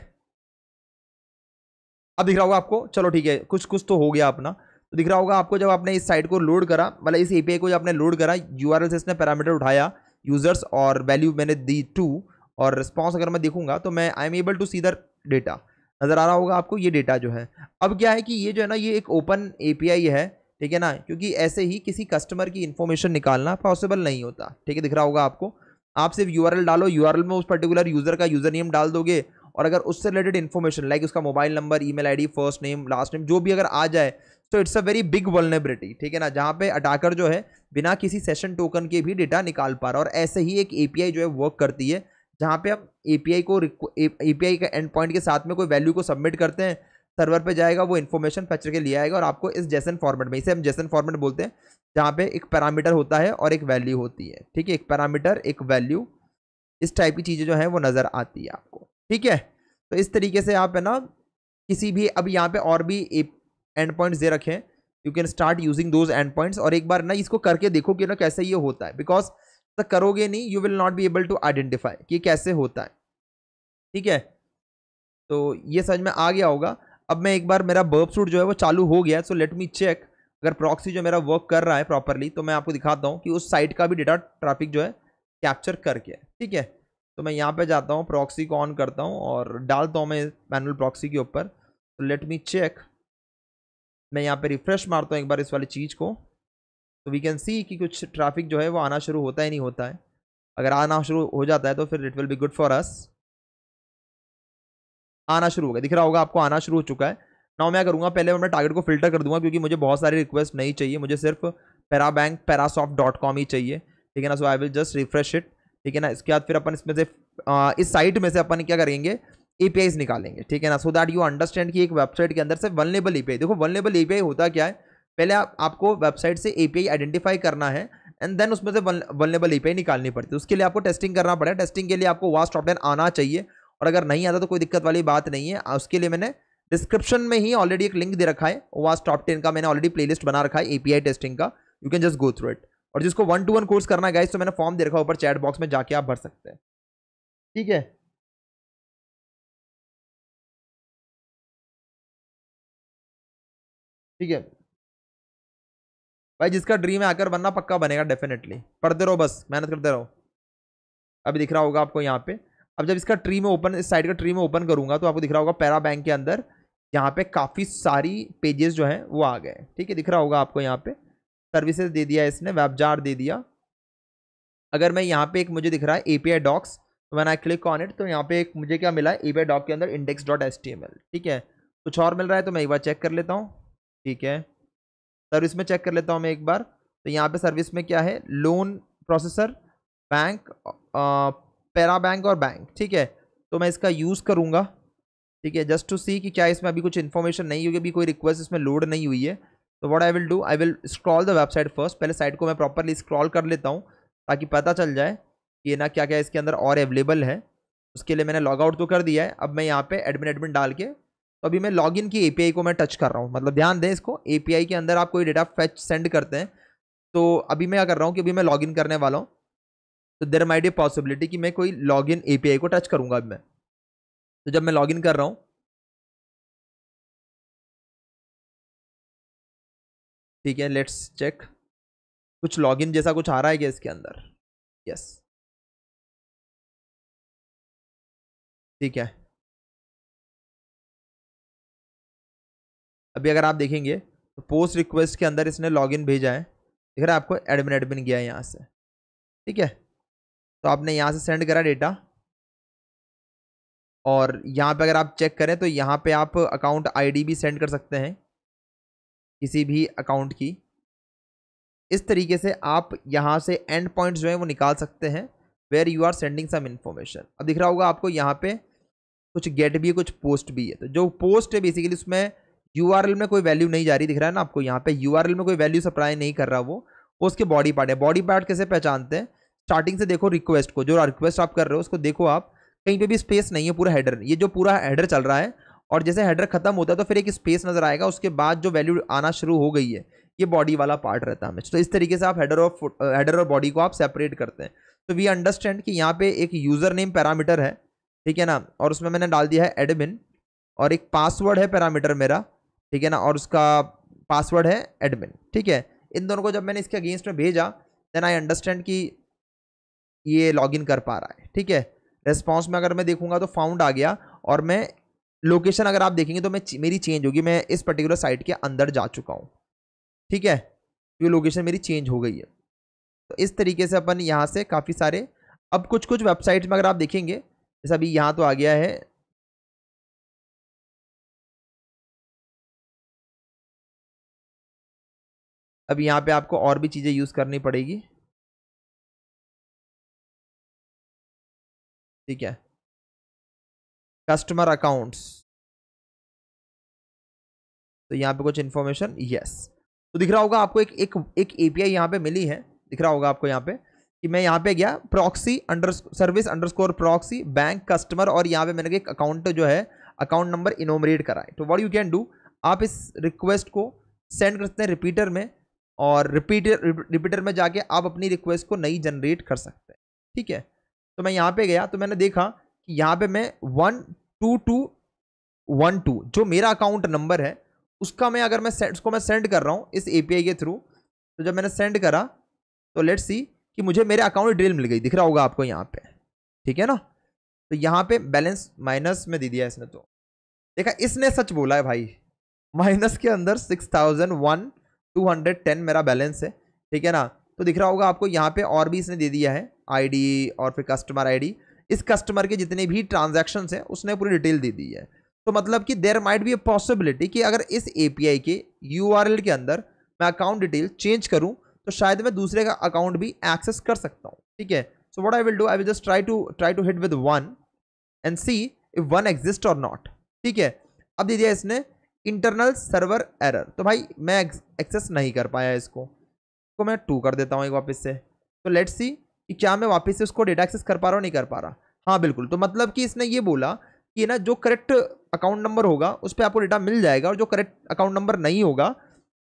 Speaker 2: अब दिख रहा होगा आपको चलो ठीक है कुछ कुछ तो हो गया अपना तो दिख रहा होगा आपको जब आपने इस साइट को लोड करा मतलब इस एपीआई को जब आपने लोड करा यू से इसने पैरामीटर उठाया यूजर्स और वैल्यू मैंने दी टू और रिस्पॉन्स अगर मैं देखूंगा तो मैं I am able to see the data नज़र आ रहा होगा आपको ये डेटा जो है अब क्या है कि ये जो है ना ये एक ओपन ए है ठीक है ना क्योंकि ऐसे ही किसी कस्टमर की इन्फॉर्मेशन निकालना पॉसिबल नहीं होता ठीक है दिख रहा होगा आपको आप सिर्फ यू डालो यू में उस पर्टिकुलर यूज़र का यूज़र नेम डाल दोगे और अगर उससे रिलेटेड इन्फॉर्मेशन लाइक उसका mobile number email ID first name last name जो भी अगर आ जाए तो it's a very big vulnerability ठीक है ना जहाँ पे अटाकर जो है बिना किसी सेशन टोकन के भी डेटा निकाल पा रहा और ऐसे ही एक एपीआई जो है वर्क करती है जहाँ पे हम एपीआई को एपीआई के एंड पॉइंट के साथ में कोई वैल्यू को सबमिट करते हैं सर्वर पे जाएगा वो इन्फॉर्मेशन फैचर के लिए आएगा और आपको इस जैसन फॉर्मेट में इसे हम जैसन फॉर्मेट बोलते हैं जहाँ पे एक पैरामीटर होता है और एक वैल्यू होती है ठीक है एक पैरामीटर एक वैल्यू इस टाइप की चीज़ें जो हैं वो नज़र आती है आपको ठीक है तो इस तरीके से आप है ना किसी भी अब यहाँ पे और भी एंड पॉइंट्स दे रखें you can start using those end points और एक बार ना इसको करके देखो कि ना कैसे ये होता है बिकॉज तक तो करोगे नहीं you will not be able to identify कि कैसे होता है ठीक है तो ये समझ में आ गया होगा अब मैं एक बार मेरा बर्ब सूट जो है वो चालू हो गया सो लेट मी चेक अगर प्रॉक्सी जो मेरा वर्क कर रहा है प्रॉपरली तो मैं आपको दिखाता हूँ कि उस साइट का भी डेटा ट्रैफिक जो है कैप्चर करके ठीक है तो मैं यहाँ पे जाता हूँ प्रॉक्सी को ऑन करता हूँ और डालता हूँ मैं मैनुअल प्रॉक्सी के ऊपर तो लेट मी चेक मैं यहाँ पे रिफ्रेश मारता हूँ एक बार इस वाली चीज़ को तो वी कैन सी कि कुछ ट्रैफिक जो है वो आना शुरू होता ही नहीं होता है अगर आना शुरू हो जाता है तो फिर it will be good for us आना शुरू हो गया दिख रहा होगा आपको आना शुरू हो चुका है नाउ मैं करूँगा पहले मैं टारगेट को फिल्टर कर दूंगा क्योंकि मुझे बहुत सारी रिक्वेस्ट नहीं चाहिए मुझे सिर्फ पैराबैंक पैरासॉफ्ट डॉट कॉम ही चाहिए ठीक है ना so I will just refresh it ठीक है ना इसके बाद फिर अपन इसमें से आ, इस साइट में से अपन क्या करेंगे ए e निकालेंगे ठीक है ना सो दैट यू अंडरस्टैंड कि एक वेबसाइट के अंदर से वनलेबल ई e देखो वनलेबल ई e होता क्या है पहले आप आपको वेबसाइट से एपीआई आइडेंटिफाई करना है एंड देन उसमें से वनलेबल एपीआई निकालनी पड़ती है उसके लिए आपको टेस्टिंग करना पड़ेगा टेस्टिंग के लिए आपको वास्ट टॉप आना चाहिए और अगर नहीं आता तो कोई दिक्कत वाली बात नहीं है उसके लिए मैंने डिस्क्रिप्शन में ही ऑलरेडी एक लिंक दे रखा है वास्ट टॉप टेन का मैंने ऑलरेडी प्लेलिस्ट बना रखा है एपीआई टेस्टिंग का you can just go through it और जिसको वन टू वन कोर्स करना है गाइस तो मैंने फॉर्म दे रखा ऊपर चैट बॉक्स में जाके आप भर सकते हैं
Speaker 1: ठीक है ठीक है भाई जिसका
Speaker 2: ड्रीम है आकर बनना पक्का बनेगा डेफिनेटली पढ़ते रहो बस मेहनत करते रहो अभी दिख रहा होगा आपको यहाँ पे अब जब इसका ट्री में ओपन इस साइड का ट्री में ओपन करूँगा तो आपको दिख रहा होगा पैरा बैंक के अंदर यहाँ पे काफ़ी सारी पेजेस जो हैं वो आ गए ठीक है दिख रहा होगा आपको यहाँ पे सर्विसेज दे दिया इसने वेबजार दे दिया अगर मैं यहाँ पे एक मुझे दिख रहा है ए डॉक्स तो मैंने क्लिक ऑन इट तो यहाँ पे एक मुझे क्या मिला है ए डॉक के अंदर index dot S T M L ठीक है कुछ और मिल रहा है तो मैं एक बार चेक कर लेता हूँ ठीक है सर्विस में चेक कर लेता हूँ मैं एक बार तो यहाँ पे सर्विस में क्या है loan processor bank para bank और बैंक ठीक है तो मैं इसका यूज़ करूँगा ठीक है जस्ट टू सी कि क्या इसमें अभी कुछ इन्फॉर्मेशन नहीं हुई अभी कोई रिक्वेस्ट इसमें लोड नहीं हुई है तो what I will do I will scroll the website first पहले साइट को मैं प्रॉपरली स्क्रॉल कर लेता हूँ ताकि पता चल जाए कि ना क्या क्या इसके अंदर और अवेलेबल है उसके लिए मैंने लॉग आउट तो कर दिया है अब मैं यहाँ पे एडमिन एडमिन डाल के तो अभी मैं लॉग की एपीआई को मैं टच कर रहा हूँ मतलब ध्यान दें इसको एपीआई के अंदर आप कोई डेटा फैच सेंड करते हैं तो अभी मैं क्या कर रहा हूँ कि अभी मैं लॉग करने वाला हूँ तो देर माई ए पॉसिबिलिटी कि मैं कोई इन एपीआई को टच करूँगा अभी मैं तो जब मैं इन कर रहा हूँ
Speaker 1: ठीक है लेट्स चेक कुछ लॉगिन जैसा कुछ आ रहा है क्या इसके अंदर यस yes. ठीक है
Speaker 2: अभी अगर आप देखेंगे तो पोस्ट रिक्वेस्ट के अंदर इसने लॉगिन भेजा है देख रहा है आपको एडमिन एडमिन गया है यहाँ से ठीक है तो आपने यहाँ से सेंड करा डेटा और यहाँ पे अगर आप चेक करें तो यहाँ पे आप अकाउंट आईडी भी सेंड कर सकते हैं किसी भी अकाउंट की इस तरीके से आप यहाँ से एंड पॉइंट जो है वो निकाल सकते हैं where you are sending some information अब दिख रहा होगा आपको यहाँ पे कुछ गेट भी है कुछ पोस्ट भी है तो जो पोस्ट है बेसिकली उसमें यू में कोई वैल्यू नहीं जा रही दिख रहा है ना आपको यहाँ पे यू में कोई वैल्यू सप्लाई नहीं कर रहा वो उसके बॉडी पार्ट है बॉडी पार्ट कैसे पहचानते हैं स्टार्टिंग से देखो रिक्वेस्ट को जो रिक्वेस्ट आप कर रहे हो उसको देखो आप कहीं पर भी स्पेस नहीं है पूरा हेडर ये जो पूरा हेडर चल रहा है और जैसे हेडर खत्म होता है तो फिर एक स्पेस नजर आएगा उसके बाद जो वैल्यू आना शुरू हो गई है ये बॉडी वाला पार्ट रहता है हमें तो इस तरीके से आप हेडर और हेडर और बॉडी को आप सेपरेट करते हैं तो वी अंडरस्टैंड कि यहाँ पे एक यूज़र नेम पैरामीटर है ठीक है ना और उसमें मैंने डाल दिया है एडमिन और एक पासवर्ड है पैरामीटर मेरा ठीक है ना और उसका पासवर्ड है एडमिन ठीक है इन दोनों को जब मैंने इसके अगेंस्ट में भेजा देन आई अंडरस्टैंड कि ये लॉगिन कर पा रहा है ठीक है रेस्पॉन्स में अगर मैं देखूंगा तो फाउंड आ गया और मैं लोकेशन अगर आप देखेंगे तो मैं मेरी चेंज होगी मैं इस पर्टिकुलर साइट के अंदर जा चुका हूँ ठीक है ये लोकेशन मेरी चेंज हो गई है तो इस तरीके से अपन यहाँ से काफ़ी सारे अब कुछ कुछ वेबसाइट्स में अगर
Speaker 1: आप देखेंगे जैसे अभी यहाँ तो आ गया है अब यहाँ पे आपको और भी चीज़ें यूज़ करनी पड़ेगी ठीक है कस्टमर अकाउंट्स
Speaker 2: तो यहाँ पे कुछ इन्फॉर्मेशन यस तो दिख रहा होगा आपको एक एक एक एपीआई यहाँ पे मिली है दिख रहा होगा आपको यहाँ पे कि मैं यहाँ पे गया proxy under service underscore proxy bank customer और यहाँ पे मैंने एक अकाउंट जो है अकाउंट नंबर इनोमरेट कराए तो व्हाट यू कैन डू आप इस रिक्वेस्ट को सेंड करते हैं रिपीटर में और रिपीटर रिपीटर में जाके आप अपनी रिक्वेस्ट को नई जनरेट कर सकते हैं ठीक है तो मैं यहाँ पे गया तो मैंने देखा कि यहाँ पे मैं one two two one two जो मेरा अकाउंट नंबर है उसका मैं अगर मैं सेंड उसको मैं सेंड कर रहा हूँ इस एपीआई के थ्रू तो जब मैंने सेंड करा तो लेट्स सी कि मुझे मेरे अकाउंट डिटेल मिल गई दिख रहा होगा आपको यहाँ पे ठीक है ना तो यहाँ पे बैलेंस माइनस में दे दिया इसने तो देखा इसने सच बोला है भाई माइनस के अंदर सिक्स थाउजेंड वन 210 मेरा बैलेंस है ठीक है ना तो दिख रहा होगा आपको यहाँ पे और भी इसने दे दिया है आईडी और फिर कस्टमर आईडी इस कस्टमर के जितने भी ट्रांजेक्शन हैं उसने पूरी डिटेल दे दी है तो मतलब कि there might be a possibility कि अगर इस ए के यू के अंदर मैं अकाउंट डिटेल चेंज करूँ तो शायद मैं दूसरे का अकाउंट भी एक्सेस कर सकता हूँ ठीक है so what I will do I will just try to try to hit with one and see if one exist और नॉट ठीक है अब दे दिया इसने इंटरनल सर्वर एरर तो भाई मैं एक्सेस नहीं कर पाया इसको इसको मैं टू कर देता हूँ एक वापस से तो लेट्स सी कि क्या मैं वापस से उसको डेटा एक्सेस कर पा रहा हूँ नहीं कर पा रहा हाँ बिल्कुल तो मतलब कि इसने ये बोला कि ना जो करेक्ट अकाउंट नंबर होगा उस पर आपको डेटा मिल जाएगा और जो करेक्ट अकाउंट नंबर नहीं होगा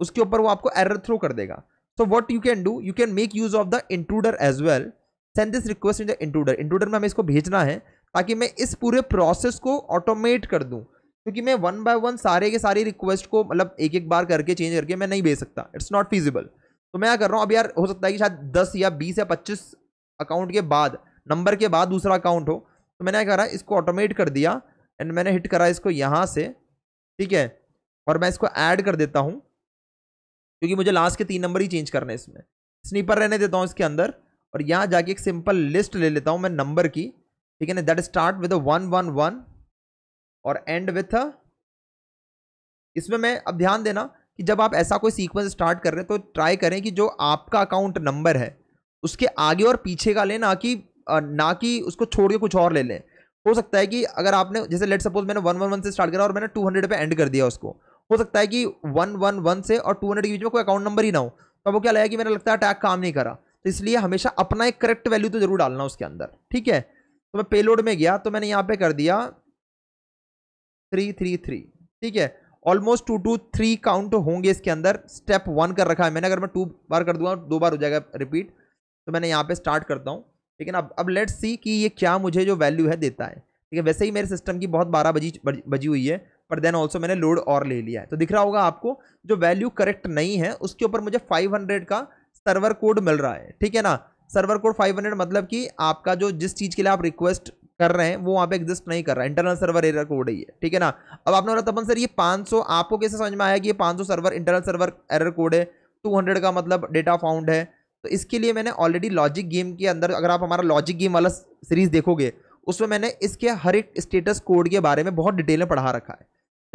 Speaker 2: उसके ऊपर वो आपको एरर थ्रो कर देगा so what you can do you can make use of the intruder as well send this request in the intruder intruder में हमें इसको भेजना है ताकि मैं इस पूरे प्रोसेस को ऑटोमेट कर दूँ क्योंकि मैं वन बाय वन सारे के सारे रिक्वेस्ट को मतलब एक एक बार करके चेंज करके मैं नहीं भेज सकता इट्स नॉट फिजिबल तो मैं क्या कर रहा हूँ अब यार हो सकता है कि शायद दस या बीस या पच्चीस अकाउंट के बाद नंबर के बाद दूसरा अकाउंट हो तो मैंने क्या करा इसको ऑटोमेट कर दिया एंड मैंने हिट करा इसको यहाँ से ठीक है और मैं इसको ऐड कर देता हूँ क्योंकि मुझे लास्ट के तीन नंबर ही चेंज करना है इसमें स्नीपर रहने देता हूँ इसके अंदर और यहाँ जाके एक सिंपल लिस्ट ले लेता हूँ मैं नंबर की ठीक है ना that start with one one one और एंड विथ इसमें मैं अब ध्यान देना कि जब आप ऐसा कोई सीक्वेंस स्टार्ट कर रहे हैं तो ट्राई करें कि जो आपका अकाउंट नंबर है उसके आगे और पीछे का लें ना कि ना कि उसको छोड़ के कुछ और ले लें हो सकता है कि अगर आपने जैसे लेट सपोज मैंने वन वन वन से स्टार्ट करा और मैंने टू हंड्रेड पर एंड कर दिया उसको हो सकता है कि वन वन वन से और टू हंड्रेड के बीच में कोई अकाउंट नंबर ही ना हो तो वो क्या लगा कि मेरा लगता है अटैक काम नहीं करा तो इसलिए हमेशा अपना एक करेक्ट वैल्यू तो जरूर डालना उसके अंदर ठीक है तो मैं पेलोड में गया तो मैंने यहाँ पे कर दिया थ्री थ्री थ्री ठीक है almost two two three count होंगे इसके अंदर स्टेप वन कर रखा है मैंने अगर मैं टू बार कर दूंगा दो बार हो जाएगा रिपीट तो मैंने यहाँ पे स्टार्ट करता हूँ लेकिन अब अब लेट्स सी कि ये क्या मुझे जो वैल्यू है देता है ठीक है वैसे ही मेरे सिस्टम की बहुत बारह बजी बजी हुई है पर देन ऑल्सो मैंने लोड और ले लिया है तो दिख रहा होगा आपको जो वैल्यू करेक्ट नहीं है उसके ऊपर मुझे फाइव का सर्वर कोड मिल रहा है ठीक है ना सर्वर कोड 500 मतलब कि आपका जो जिस चीज़ के लिए आप रिक्वेस्ट कर रहे हैं वो वहाँ पे एग्जिस्ट नहीं कर रहा है इंटरनल सर्वर एरर कोड ही है ठीक है ना अब आपने बोला तपन सर ये 500 आपको कैसे समझ में आया कि ये 500 server internal server error code है 200 का मतलब डेटा फाउंड है तो इसके लिए मैंने ऑलरेडी लॉजिक गेम के अंदर अगर आप हमारा लॉजिक गेम वाला सीरीज़ देखोगे उसमें मैंने इसके हर एक स्टेटस कोड के बारे में बहुत डिटेल में पढ़ा रखा है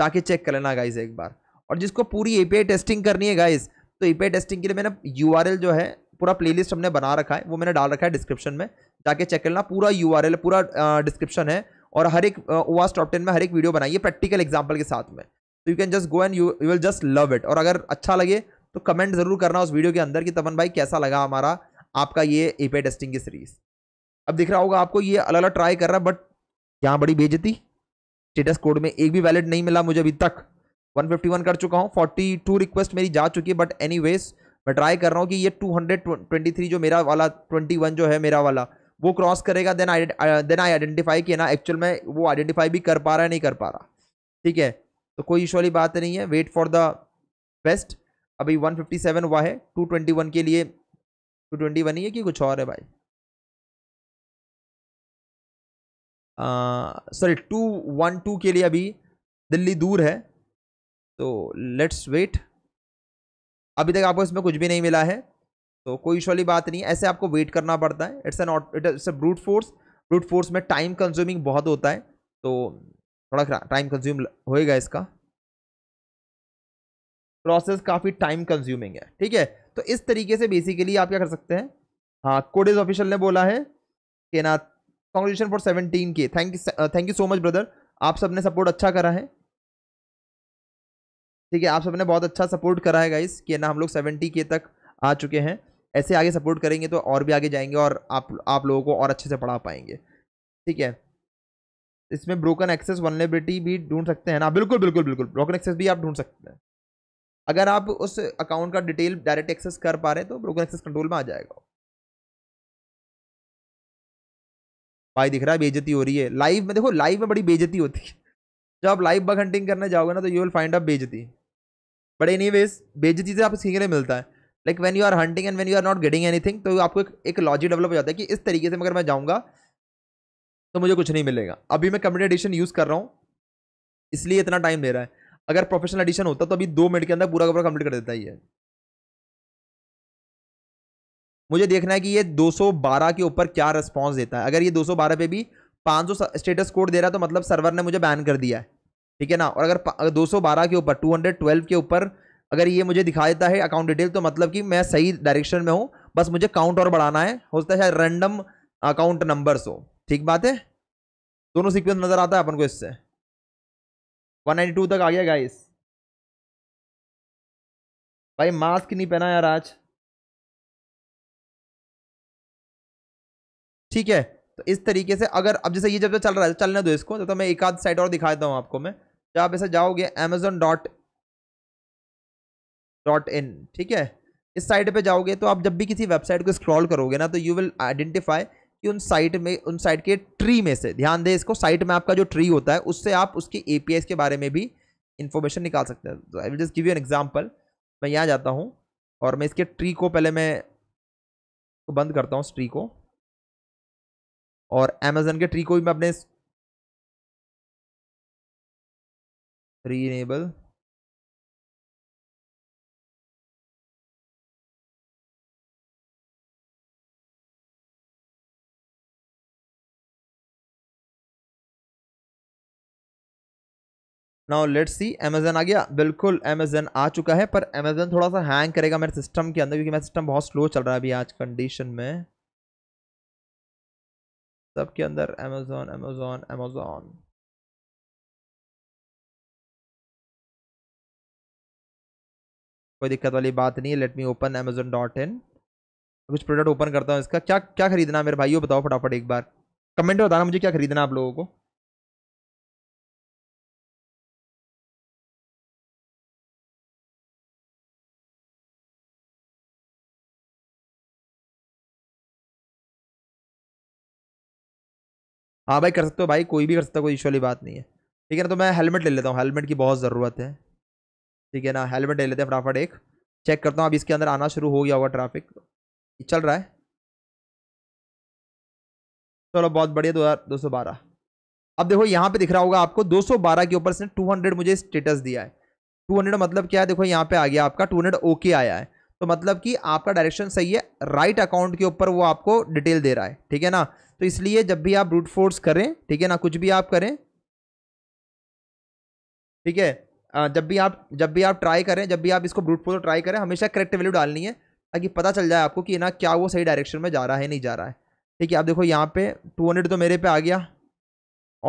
Speaker 2: जाके चेक कर लेना गाइज एक बार और जिसको पूरी ए टेस्टिंग करनी है गाइज तो ए टेस्टिंग के लिए मैंने यू जो है पूरा प्लेलिस्ट हमने बना रखा है वो मैंने डाल रखा है डिस्क्रिप्शन में जाके चेक करना पूरा यू पूरा डिस्क्रिप्शन है और हर एक ओवास टॉप टेन में हर एक वीडियो बनाइए प्रैक्टिकल एग्जाम्पल के साथ में तो you can just go and you you will just love it और अगर अच्छा लगे तो कमेंट जरूर करना उस वीडियो के अंदर कि तमन भाई कैसा लगा हमारा आपका ये ए टेस्टिंग की सीरीज अब दिख रहा होगा आपको ये अलग अलग ट्राई कर रहा है बट यहाँ बड़ी बेजती स्टेटस कोड में एक भी वैलिड नहीं मिला मुझे अभी तक 151 कर चुका हूँ 42 रिक्वेस्ट मेरी जा चुकी है बट एनी मैं ट्राई कर रहा हूँ कि ये 223 जो मेरा वाला 21 जो है मेरा वाला वो क्रॉस करेगा then I then I identify किया ना एक्चुअल में वो आइडेंटिफाई भी कर पा रहा है नहीं कर पा रहा ठीक है तो कोई इशू वाली बात नहीं है वेट फॉर द बेस्ट अभी 157 हुआ है 221 के लिए
Speaker 3: 221 ही है कि कुछ और है भाई
Speaker 2: सॉरी टू वन टू के लिए अभी दिल्ली दूर है तो लेट्स वेट अभी तक आपको इसमें कुछ भी नहीं मिला है तो कोई इशू वाली बात नहीं ऐसे आपको वेट करना पड़ता है it's an it it's a brute force brute force में टाइम कंज्यूमिंग बहुत होता है तो थोड़ा टाइम कंज्यूम होएगा इसका प्रोसेस काफ़ी टाइम कंज्यूमिंग है ठीक है तो इस तरीके से बेसिकली आप क्या कर सकते हैं हाँ कोडेज ऑफिशियल ने बोला है कि ना congratulation for seventeen K thank you thank you so much brother आप सबने सपोर्ट अच्छा करा है ठीक है आप सबने बहुत अच्छा सपोर्ट करा है गाइस कि ना हम लोग सेवेंटी के तक आ चुके हैं ऐसे आगे सपोर्ट करेंगे तो और भी आगे जाएंगे और आप आप लोगों को और अच्छे से पढ़ा पाएंगे ठीक है इसमें ब्रोकन एक्सेस वनलेबिलिटी भी ढूंढ सकते हैं ना बिल्कुल बिल्कुल बिल्कुल ब्रोकन एक्सेस भी आप ढूंढ सकते हैं अगर आप उस अकाउंट का डिटेल डायरेक्ट एक्सेस कर पा रहे हैं तो ब्रोकन
Speaker 3: एक्सेस कंट्रोल में आ जाएगा भाई दिख रहा है
Speaker 2: बेजती हो रही है लाइव में देखो लाइव में बड़ी बेजती होती है जब आप लाइव बग हंटिंग करने जाओगे ना तो यू विल फाइंड अप बेजती बट एनी वेज बेजती से आपको सीखने मिलता है like when you are hunting and when you are not getting anything तो आपको एक, एक लॉजिक डेवलप हो जाता है कि इस तरीके से अगर मैं जाऊँगा तो मुझे कुछ नहीं मिलेगा अभी मैं कम्युनिटी एडिशन यूज़ कर रहा हूँ इसलिए इतना टाइम ले रहा है अगर प्रोफेशनल एडिशन होता तो अभी दो मिनट के अंदर पूरा का पूरा कंप्लीट कर देता ही है मुझे देखना है कि ये 212 के ऊपर क्या रिस्पॉन्स देता है अगर ये 212 पे भी 500 स्टेटस कोड दे रहा है तो मतलब सर्वर ने मुझे बैन कर दिया है ठीक है ना और अगर 212 के ऊपर 212 के ऊपर अगर ये मुझे दिखा देता है अकाउंट डिटेल तो मतलब कि मैं सही डायरेक्शन में हूँ बस मुझे काउंट और बढ़ाना है हो सकता है शायद रैंडम अकाउंट नंबर्स हो ठीक बात है दोनों सीक्वेंस नज़र आता है अपन को इससे 192 तक आ गया गाइस
Speaker 1: भाई मास्क नहीं पहना यार आज
Speaker 2: ठीक है तो इस तरीके से अगर अब जैसे ये जब तक चल रहा है चलने दो इसको तो, तो मैं एक आध साइट और दिखा देता हूँ आपको मैं जब आप ऐसे जाओगे अमेजोन डॉट डॉट इन ठीक है इस साइट पे जाओगे तो आप जब भी किसी वेबसाइट को स्क्रॉल करोगे ना तो यू विल आइडेंटिफाई कि उन साइट में उन साइट के ट्री में से ध्यान दें इसको साइट में आपका जो ट्री होता है उससे आप उसकी ए के बारे में भी इंफॉर्मेशन निकाल सकते हैं तो I will just give you an example मैं यहाँ जाता हूँ और मैं इसके ट्री को पहले मैं तो बंद करता हूँ इस ट्री को और अमेजन के ट्री
Speaker 1: को भी मैं अपने re-enable now let's see Amazon आ
Speaker 2: गया बिल्कुल अमेजन आ चुका है पर अमेजन थोड़ा सा हैंग करेगा मेरे सिस्टम के अंदर क्योंकि मेरा सिस्टम बहुत स्लो चल रहा है अभी आज कंडीशन में के अंदर
Speaker 1: अमेजोन अमेजोन अमेजोन
Speaker 2: कोई दिक्कत वाली बात नहीं है let me open Amazon dot in कुछ प्रोडक्ट ओपन करता हूँ इसका क्या क्या खरीदना है मेरे भाइयों बताओ फटाफट एक बार कमेंट में बताना मुझे
Speaker 1: क्या खरीदना आप लोगों को
Speaker 2: हाँ भाई कर सकते हो भाई कोई भी कर सकता कोई इशू वाली बात नहीं है ठीक है ना तो मैं हेलमेट ले लेता हूँ हेलमेट की बहुत ज़रूरत है ठीक है ना हेलमेट ले लेते हैं फटाफट एक चेक करता हूँ अब इसके अंदर आना शुरू हो गया होगा ट्रैफिक
Speaker 3: चल रहा है चलो बहुत बढ़िया दो हज़ार दो सौ
Speaker 2: बारह अब देखो यहाँ पे दिख रहा होगा आपको दो सौ बारह के ऊपर से टू हंड्रेड मुझे स्टेटस दिया है टू हंड्रेड मतलब क्या है देखो यहाँ पे आ गया आपका टू हंड्रेड ओके आया है तो मतलब कि आपका डायरेक्शन सही है राइट अकाउंट के ऊपर वो आपको डिटेल दे रहा है ठीक है ना तो इसलिए जब भी आप ब्रूट फोर्स करें ठीक है ना कुछ भी आप करें ठीक है जब भी आप जब भी आप ट्राई करें जब भी आप इसको ब्रूट फोर्स ट्राई करें हमेशा करेक्ट वैल्यू डालनी है ताकि पता चल जाए आपको कि ना क्या वो सही डायरेक्शन में जा रहा है नहीं जा रहा है ठीक है आप देखो यहाँ पे 200 तो मेरे पे आ गया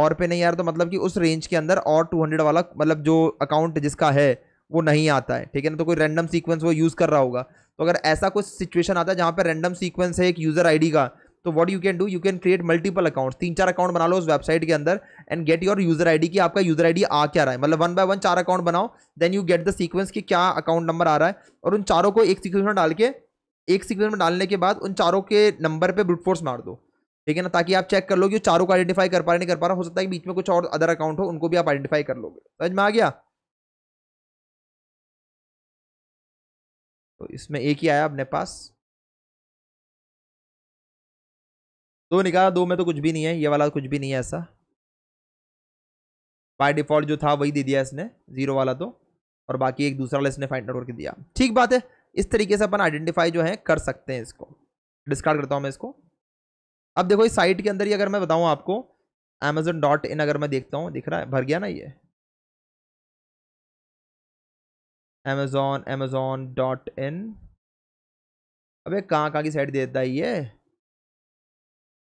Speaker 2: और पे नहीं यार तो मतलब कि उस रेंज के अंदर और 200 वाला मतलब जो अकाउंट जिसका है वो नहीं आता है ठीक है ना तो कोई रैंडम सीक्वेंस वो यूज़ कर रहा होगा तो अगर ऐसा कोई सिचुएशन आता है जहाँ पर रैंडम सीक्वेंस है एक यूज़र आई का तो what you can do you can create multiple account तीन चार अकाउंट बना लो उस वेबसाइट के अंदर and get your user ID की आपका यूजर आईडी आ क्या रहा है मतलब वन बाय वन चार अकाउंट बनाओ then you get the sequence कि क्या अकाउंट नंबर आ रहा है और उन चारों को एक सीक्वेंस में डाल के एक सीक्वेंस में डालने के बाद उन चारों के नंबर पर ब्रुटफोर्स मार दो ठीक है ना ताकि आप चेक कर लो कि चारों को आइडेंटिफाई कर पा रहे नहीं कर पा रहा हो सकता है कि बीच में कुछ और अदर अकाउंट हो उनको भी आप आइडेंटिफाई कर लोगे समझ में आ गया
Speaker 1: तो इसमें एक ही आया अपने पास दो तो निकाला दो में तो कुछ भी नहीं है ये वाला कुछ
Speaker 3: भी
Speaker 2: नहीं है ऐसा बाय डिफॉल्ट जो था वही दे दिया इसने जीरो वाला तो और बाकी एक दूसरा वाला इसने फाइंड आउट करके दिया ठीक बात है इस तरीके से अपन आइडेंटिफाई जो है कर सकते हैं इसको डिस्कार्ड करता हूँ मैं इसको अब देखो इस साइट के अंदर ही अगर मैं बताऊँ आपको अमेजोन डॉट इन अगर मैं देखता हूँ दिख रहा है भर गया ना ये
Speaker 3: अमेजोन अमेजोन डॉट इन अबे कहाँ कहाँ की साइट देता है ये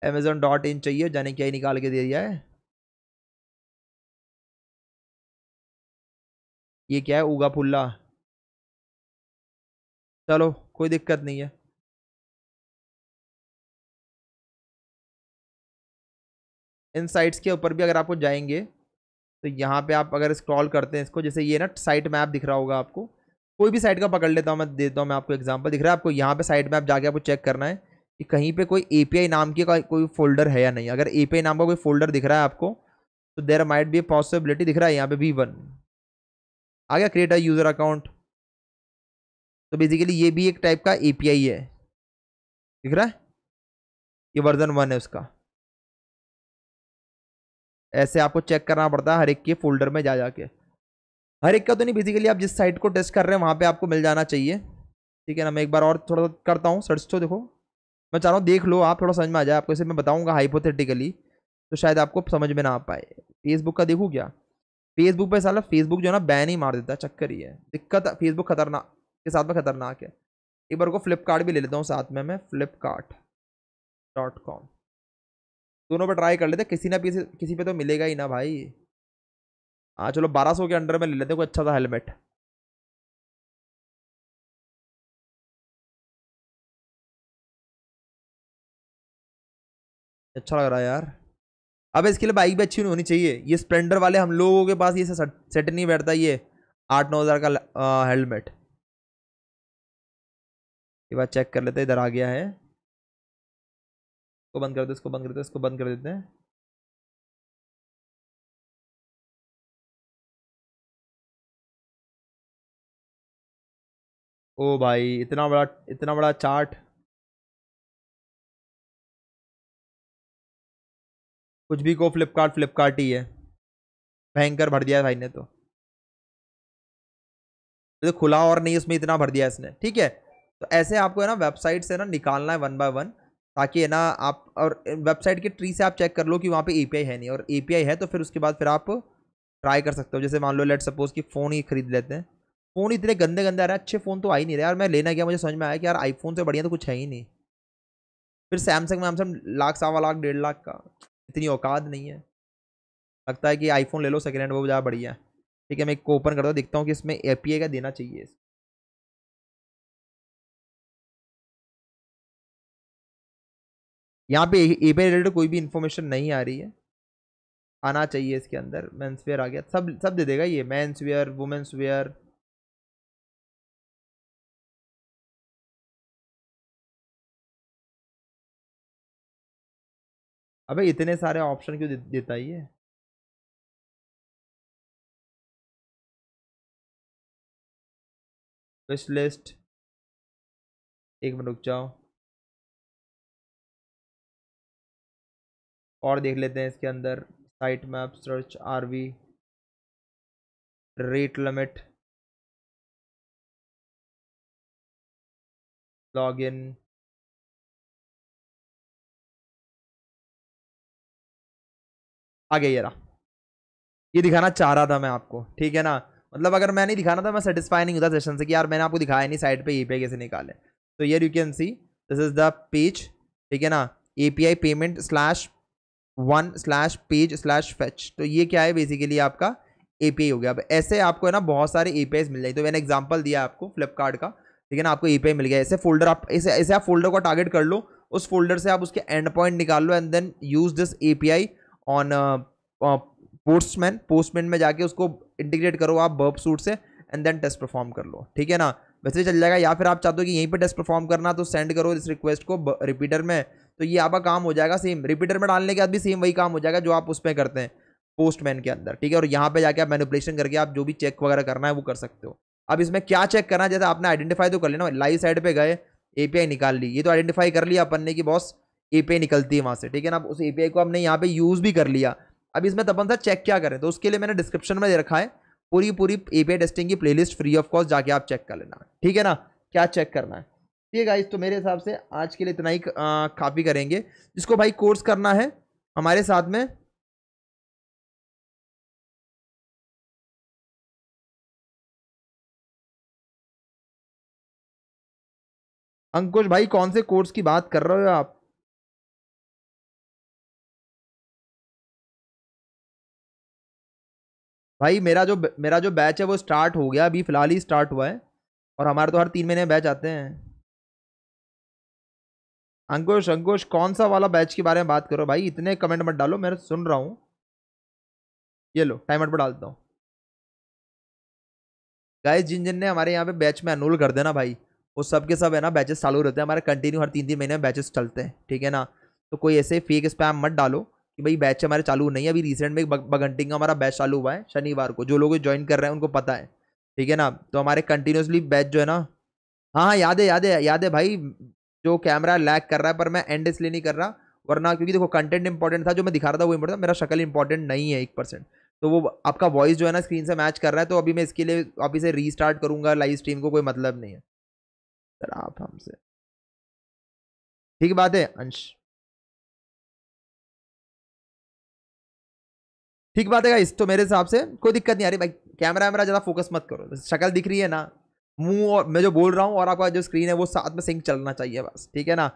Speaker 3: अमेजोन डॉट इन चाहिए जाने क्या ही निकाल
Speaker 1: के दे दिया है ये क्या है उगा फुल्ला चलो कोई दिक्कत नहीं है
Speaker 2: इन साइट्स के ऊपर भी अगर आपको जाएंगे तो यहाँ पे आप अगर स्क्रॉल करते हैं इसको जैसे ये ना साइट मैप दिख रहा होगा आपको कोई भी साइट का पकड़ लेता हूँ मैं देता हूँ मैं आपको एग्जांपल दिख रहा है आपको यहाँ पे साइट मैप जाके आपको चेक करना है कि कहीं पे कोई एपीआई नाम की कोई फोल्डर है या नहीं अगर एपीआई नाम का कोई फोल्डर दिख रहा है आपको तो there might be a possibility दिख रहा है यहाँ पे वी वन आ गया क्रिएट अ यूज़र अकाउंट तो बेसिकली ये भी एक टाइप का एपीआई है
Speaker 3: दिख रहा है ये वर्जन वन है उसका
Speaker 2: ऐसे आपको चेक करना पड़ता है हर एक के फोल्डर में जा जाके हर एक का तो नहीं बेसिकली आप जिस साइट को टेस्ट कर रहे हैं वहाँ पे आपको मिल जाना चाहिए ठीक है ना मैं एक बार और थोड़ा करता हूँ सर्च तो देखो मैं चाह रहा हूँ देख लो आप थोड़ा समझ में आ जाए आपको इसे मैं बताऊँगा हाइपोथेटिकली तो शायद आपको समझ में ना आ पाए फेसबुक का देखूँ क्या फेसबुक पे साल फेसबुक जो है ना बैन ही मार देता है चक्कर ही है दिक्कत फेसबुक खतरनाक के साथ में खतरनाक है एक बार को फ्लिपकार्ट भी ले लेता हूँ साथ में मैं फ्लिपकार्ट डॉट कॉम दोनों पर ट्राई कर लेते किसी ना किसी किसी पे तो मिलेगा ही ना भाई हाँ चलो बारह सौ के अंडर में ले लेते हैं कोई अच्छा सा
Speaker 1: हेलमेट अच्छा लग रहा है यार
Speaker 2: अब इसके लिए बाइक भी अच्छी होनी चाहिए ये स्प्लेंडर वाले हम लोगों के पास ये सेट नहीं बैठता ये आठ नौ हज़ार का हेलमेट ये बात चेक कर लेते
Speaker 1: इधर आ गया है इसको बंद कर दे इसको बंद कर देते इसको बंद कर देते हैं ओ भाई इतना बड़ा इतना बड़ा चार्ट कुछ
Speaker 2: भी को फ्लिपकार्ट फ्लिपकार्ट ही है भयंकर भर दिया भाई ने तो तो खुला और नहीं उसमें इतना भर दिया इसने ठीक है तो ऐसे आपको है ना वेबसाइट से ना निकालना है वन बाय वन ताकि है ना आप और वेबसाइट के ट्री से आप चेक कर लो कि वहाँ पे एपीआई है नहीं और एपीआई है तो फिर उसके बाद फिर आप ट्राई कर सकते हो जैसे मान लो लेट सपोज कि फ़ोन ही खरीद लेते हैं फ़ोन इतने गंदे गंदे आ रहे हैं अच्छे फ़ोन तो आ ही नहीं रहे यार मैं लेना गया मुझे समझ में आया कि यार आईफोन से बढ़िया तो कुछ है ही नहीं फिर सैमसंग वैमसंग लाख सवा लाख डेढ़ लाख का इतनी औकात नहीं है लगता है कि आईफोन ले लो सेकेंड हैंड वो ज़्यादा बढ़िया है ठीक है मैं एक ओपन करता हूँ देखता
Speaker 3: हूँ
Speaker 1: कि इसमें ए का देना चाहिए इसको यहाँ पे ए पी रिलेटेड कोई भी इन्फॉर्मेशन नहीं आ रही है
Speaker 3: आना चाहिए इसके अंदर मेंस वेयर आ गया सब सब दे देगा ये मेंस वेयर वुमेंस
Speaker 1: वेयर अबे इतने सारे ऑप्शन क्यों देता ही है विश लिस्ट एक मिनट रुक जाओ और देख लेते हैं इसके अंदर site map search RV rate limit login
Speaker 2: आगे ये रहा ये दिखाना चाह रहा था मैं आपको ठीक है ना मतलब अगर मैं नहीं दिखाना था मैं सेटिस्फाई नहीं होता सेशन से कि यार मैंने आपको दिखाया नहीं साइड पे ई पी कैसे निकाले तो ये you can see this is the page ठीक है ना A P I payment slash one slash page slash fetch तो ये क्या है बेसिकली आपका ए पी आई हो गया अब ऐसे आपको है ना बहुत सारे ए पी मिल जाएंगे तो मैंने एग्जाम्पल दिया आपको फ्लिपकार्ट का ठीक है ना आपको ए पी आई मिल गया ऐसे फोल्डर आप ऐसे ऐसे आप फोल्डर को टारगेट कर लो उस फोल्डर से आप उसके एंड पॉइंट निकाल लो and then use this A P I on Postman Postman में जाके उसको इंटीग्रेट करो आप बर्ब सूट से एंड देन टेस्ट परफॉर्म कर लो ठीक है ना वैसे चल जाएगा या फिर आप चाहते हो कि यहीं पे टेस्ट परफॉर्म करना तो सेंड करो इस रिक्वेस्ट को रिपीटर में तो ये आपका काम हो जाएगा सेम रिपीटर में डालने के बाद भी सेम वही काम हो जाएगा जो आप उस पर करते हैं पोस्टमैन के अंदर ठीक है और यहाँ पे जाके आप मैनुपलेशन करके आप जो भी चेक वगैरह करना है वो कर सकते हो अब इसमें क्या चेक करना है जैसे आपने आइडेंटिफाई तो कर लेना लाइव साइड पे गए एपीआई निकाल ली ये तो आइडेंटिफाई कर लिया अपन ने कि बॉस ए निकलती है वहाँ से ठीक है ना उस ए को हमने यहाँ पे यूज़ भी कर लिया अब इसमें तपन सर चेक क्या करें तो उसके लिए मैंने डिस्क्रिप्शन में दे रखा है पूरी पूरी ए टेस्टिंग की प्लेलिस्ट फ्री ऑफ कॉस्ट जाके आप चेक कर लेना ठीक है ना क्या चेक करना है ठीक है गाइज तो मेरे हिसाब से आज के लिए इतना ही काफ़ी करेंगे जिसको भाई कोर्स करना है हमारे साथ में
Speaker 1: अंकुश भाई कौन से कोर्स की बात कर रहे हो आप भाई मेरा जो मेरा जो बैच है वो स्टार्ट
Speaker 3: हो
Speaker 2: गया अभी फ़िलहाल ही स्टार्ट हुआ है और हमारे तो हर तीन महीने बैच आते हैं अंकुश अंकुश कौन सा वाला बैच के बारे में बात करो भाई इतने कमेंट मत डालो मैं
Speaker 3: सुन रहा हूँ ये लो टाइम पर डालता हूँ
Speaker 2: गाइस जिन जिन ने हमारे यहाँ पे बैच में अनूल कर देना भाई वो सब के सब है ना बैचेस चालू रहते हैं हमारे कंटिन्यू हर तीन तीन महीने में बैचेस चलते हैं ठीक है ना तो कोई ऐसे फेक स्पैम मत डालो कि भाई बैच हमारे चालू नहीं है अभी रिसेंट में बगंटिंग का हमारा बैच चालू हुआ है शनिवार को जो लोग ज्वाइन कर रहे हैं उनको पता है ठीक है ना तो हमारे कंटिन्यूसली बैच जो है ना हाँ हाँ याद है याद है याद है भाई जो कैमरा लैक कर रहा है पर मैं एंड इसलिए नहीं कर रहा वरना क्योंकि देखो कंटेंट इंपॉर्टेंट था जो मैं दिखा रहा था वो इंपॉर्टेंट मेरा शक्ल इंपॉर्टेंट नहीं है एक परसेंट तो वो आपका वॉइस जो है ना स्क्रीन से मैच कर रहा है तो अभी मैं इसके लिए अभी से रीस्टार्ट करूंगा लाइव स्ट्रीम को कोई मतलब नहीं है सर आप हमसे
Speaker 3: ठीक बात है अंश
Speaker 2: ठीक बात है इस तो मेरे हिसाब से कोई दिक्कत नहीं आ रही भाई कैमरा वैमरा ज़्यादा फोकस मत करो शक्ल दिख रही है ना मुंह और मैं जो बोल रहा हूँ और आपका जो स्क्रीन है वो साथ में सिंक चलना चाहिए बस ठीक है ना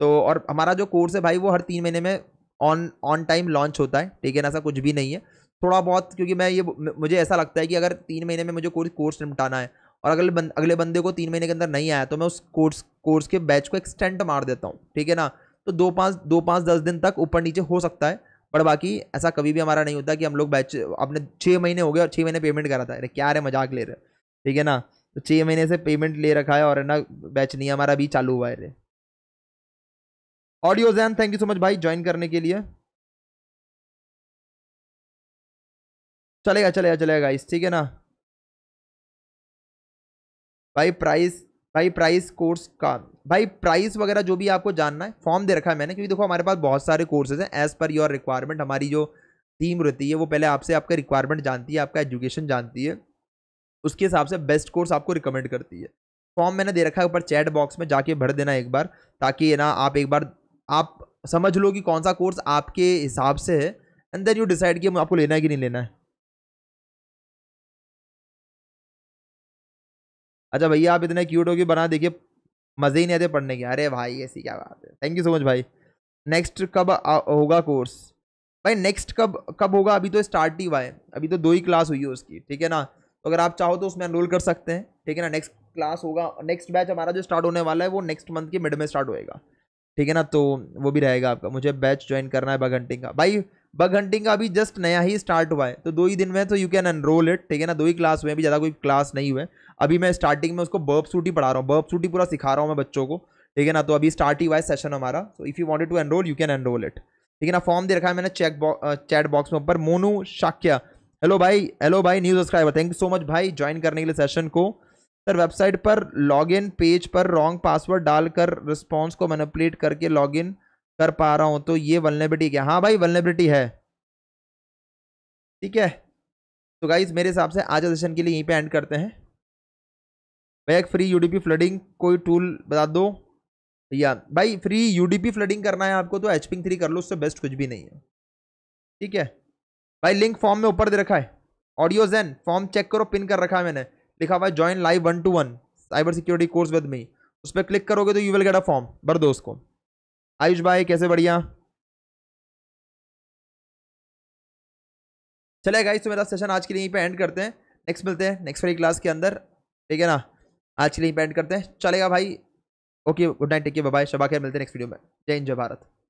Speaker 2: तो और हमारा जो कोर्स है भाई वो हर तीन महीने में ऑन ऑन टाइम लॉन्च होता है ठीक है ना ऐसा कुछ भी नहीं है थोड़ा बहुत क्योंकि मैं ये मुझे ऐसा लगता है कि अगर तीन महीने में मुझे कोई कोर्स निपटाना है और अगले बंद अगले बंदे को तीन महीने के अंदर नहीं आया तो मैं उस कोर्स कोर्स के बैच को एक्सटेंट मार देता हूँ ठीक है ना तो दो पाँच दो पाँच दस दिन तक ऊपर नीचे हो सकता है बट बाकी ऐसा कभी भी हमारा नहीं होता कि हम लोग बैच अपने छः महीने हो गए और छः महीने पेमेंट करा था अरे क्या रे मजाक ले रहे ठीक है ना तो छः महीने से पेमेंट ले रखा है और है ना बैच नहीं हमारा अभी चालू हुआ है रे ऑडियो जैन थैंक यू सो मच भाई ज्वाइन करने के लिए
Speaker 1: चलेगा चलेगा चलेगा इस ठीक है ना
Speaker 2: भाई प्राइस भाई प्राइस कोर्स का भाई प्राइस वगैरह जो भी आपको जानना है फॉर्म दे रखा है मैंने क्योंकि देखो हमारे पास बहुत सारे कोर्सेज हैं एज़ पर योर रिक्वायरमेंट हमारी जो टीम रहती है वो पहले आपसे आपका रिक्वायरमेंट जानती है आपका एजुकेशन जानती है उसके हिसाब से बेस्ट कोर्स आपको रिकमेंड करती है फॉर्म मैंने दे रखा है ऊपर चैट बॉक्स में जाके भर देना एक बार ताकि ना आप एक बार आप समझ लो कि कौन सा कोर्स आपके हिसाब से है एंड देन यू डिसाइड कि आपको लेना है कि नहीं लेना है अच्छा भैया आप इतने क्यूट हो कि बना देखिए मज़े ही नहीं आते पढ़ने के अरे भाई ऐसी क्या बात है थैंक यू सो मच भाई नेक्स्ट कब होगा कोर्स भाई नेक्स्ट कब कब होगा अभी तो स्टार्ट ही हुआ है अभी तो दो ही क्लास हुई है उसकी ठीक है ना तो अगर आप चाहो तो उसमें एनरोल कर सकते हैं ठीक है ना नेक्स्ट क्लास होगा नेक्स्ट बैच हमारा जो स्टार्ट होने वाला है वो नेक्स्ट मंथ के मिड में स्टार्ट होएगा ठीक है ना तो वो भी रहेगा आपका मुझे बैच ज्वाइन करना है बाघंटिंग का भाई बग हंटिंग का अभी जस्ट नया ही स्टार्ट हुआ है तो दो ही दिन में तो यू कैन एनरोल इट ठीक है ना दो ही क्लास हुए अभी ज़्यादा कोई क्लास नहीं हुए अभी मैं स्टार्टिंग में उसको बर्ब सूट ही पढ़ा रहा हूँ बर्ब सूट ही पूरा सिखा रहा हूँ मैं बच्चों को ठीक है ना तो अभी स्टार्ट ही हुआ है सेशन हमारा so if you want to enrol you can enrol it ठीक है ना फॉर्म दे रखा है मैंने चेक चैट बॉक्स में ऊपर मोनू शाक्या हेलो भाई हेलो भाई news subscriber thank you so much भाई ज्वाइन करने के लिए सेशन को सर वेबसाइट पर लॉगिन पेज पर रॉन्ग पासवर्ड डालकर रिस्पॉन्स को मैनिपुलेट करके लॉगिन कर पा रहा हूं तो ये वलनेबिलिटी क्या हाँ भाई वलनेबिलिटी है ठीक है तो गाइज मेरे हिसाब से आज सेशन के लिए यहीं पे एंड करते हैं बैक फ्री यूडीपी फ्लडिंग कोई टूल बता दो या भाई फ्री यूडीपी फ्लडिंग करना है आपको तो एचपिंग थ्री कर लो उससे बेस्ट कुछ भी नहीं है ठीक है भाई लिंक फॉर्म में ऊपर दे रखा है ऑडियो जेन फॉर्म चेक करो पिन कर रखा है मैंने लिखा हुआ है join live one two one cyber security course with me उस पर क्लिक करोगे तो you will get a form भर दो उसको आयुष भाई कैसे बढ़िया चले गाइस तो मेरा सेशन आज के लिए यहीं पे एंड करते हैं नेक्स्ट मिलते हैं नेक्स्ट वाली क्लास के अंदर ठीक है ना आज के लिए यहीं पे एंड करते हैं चलेगा भाई okay good night take care
Speaker 3: bye
Speaker 1: शबा खैर मिलते हैं नेक्स्ट वीडियो में जय हिंद जय भारत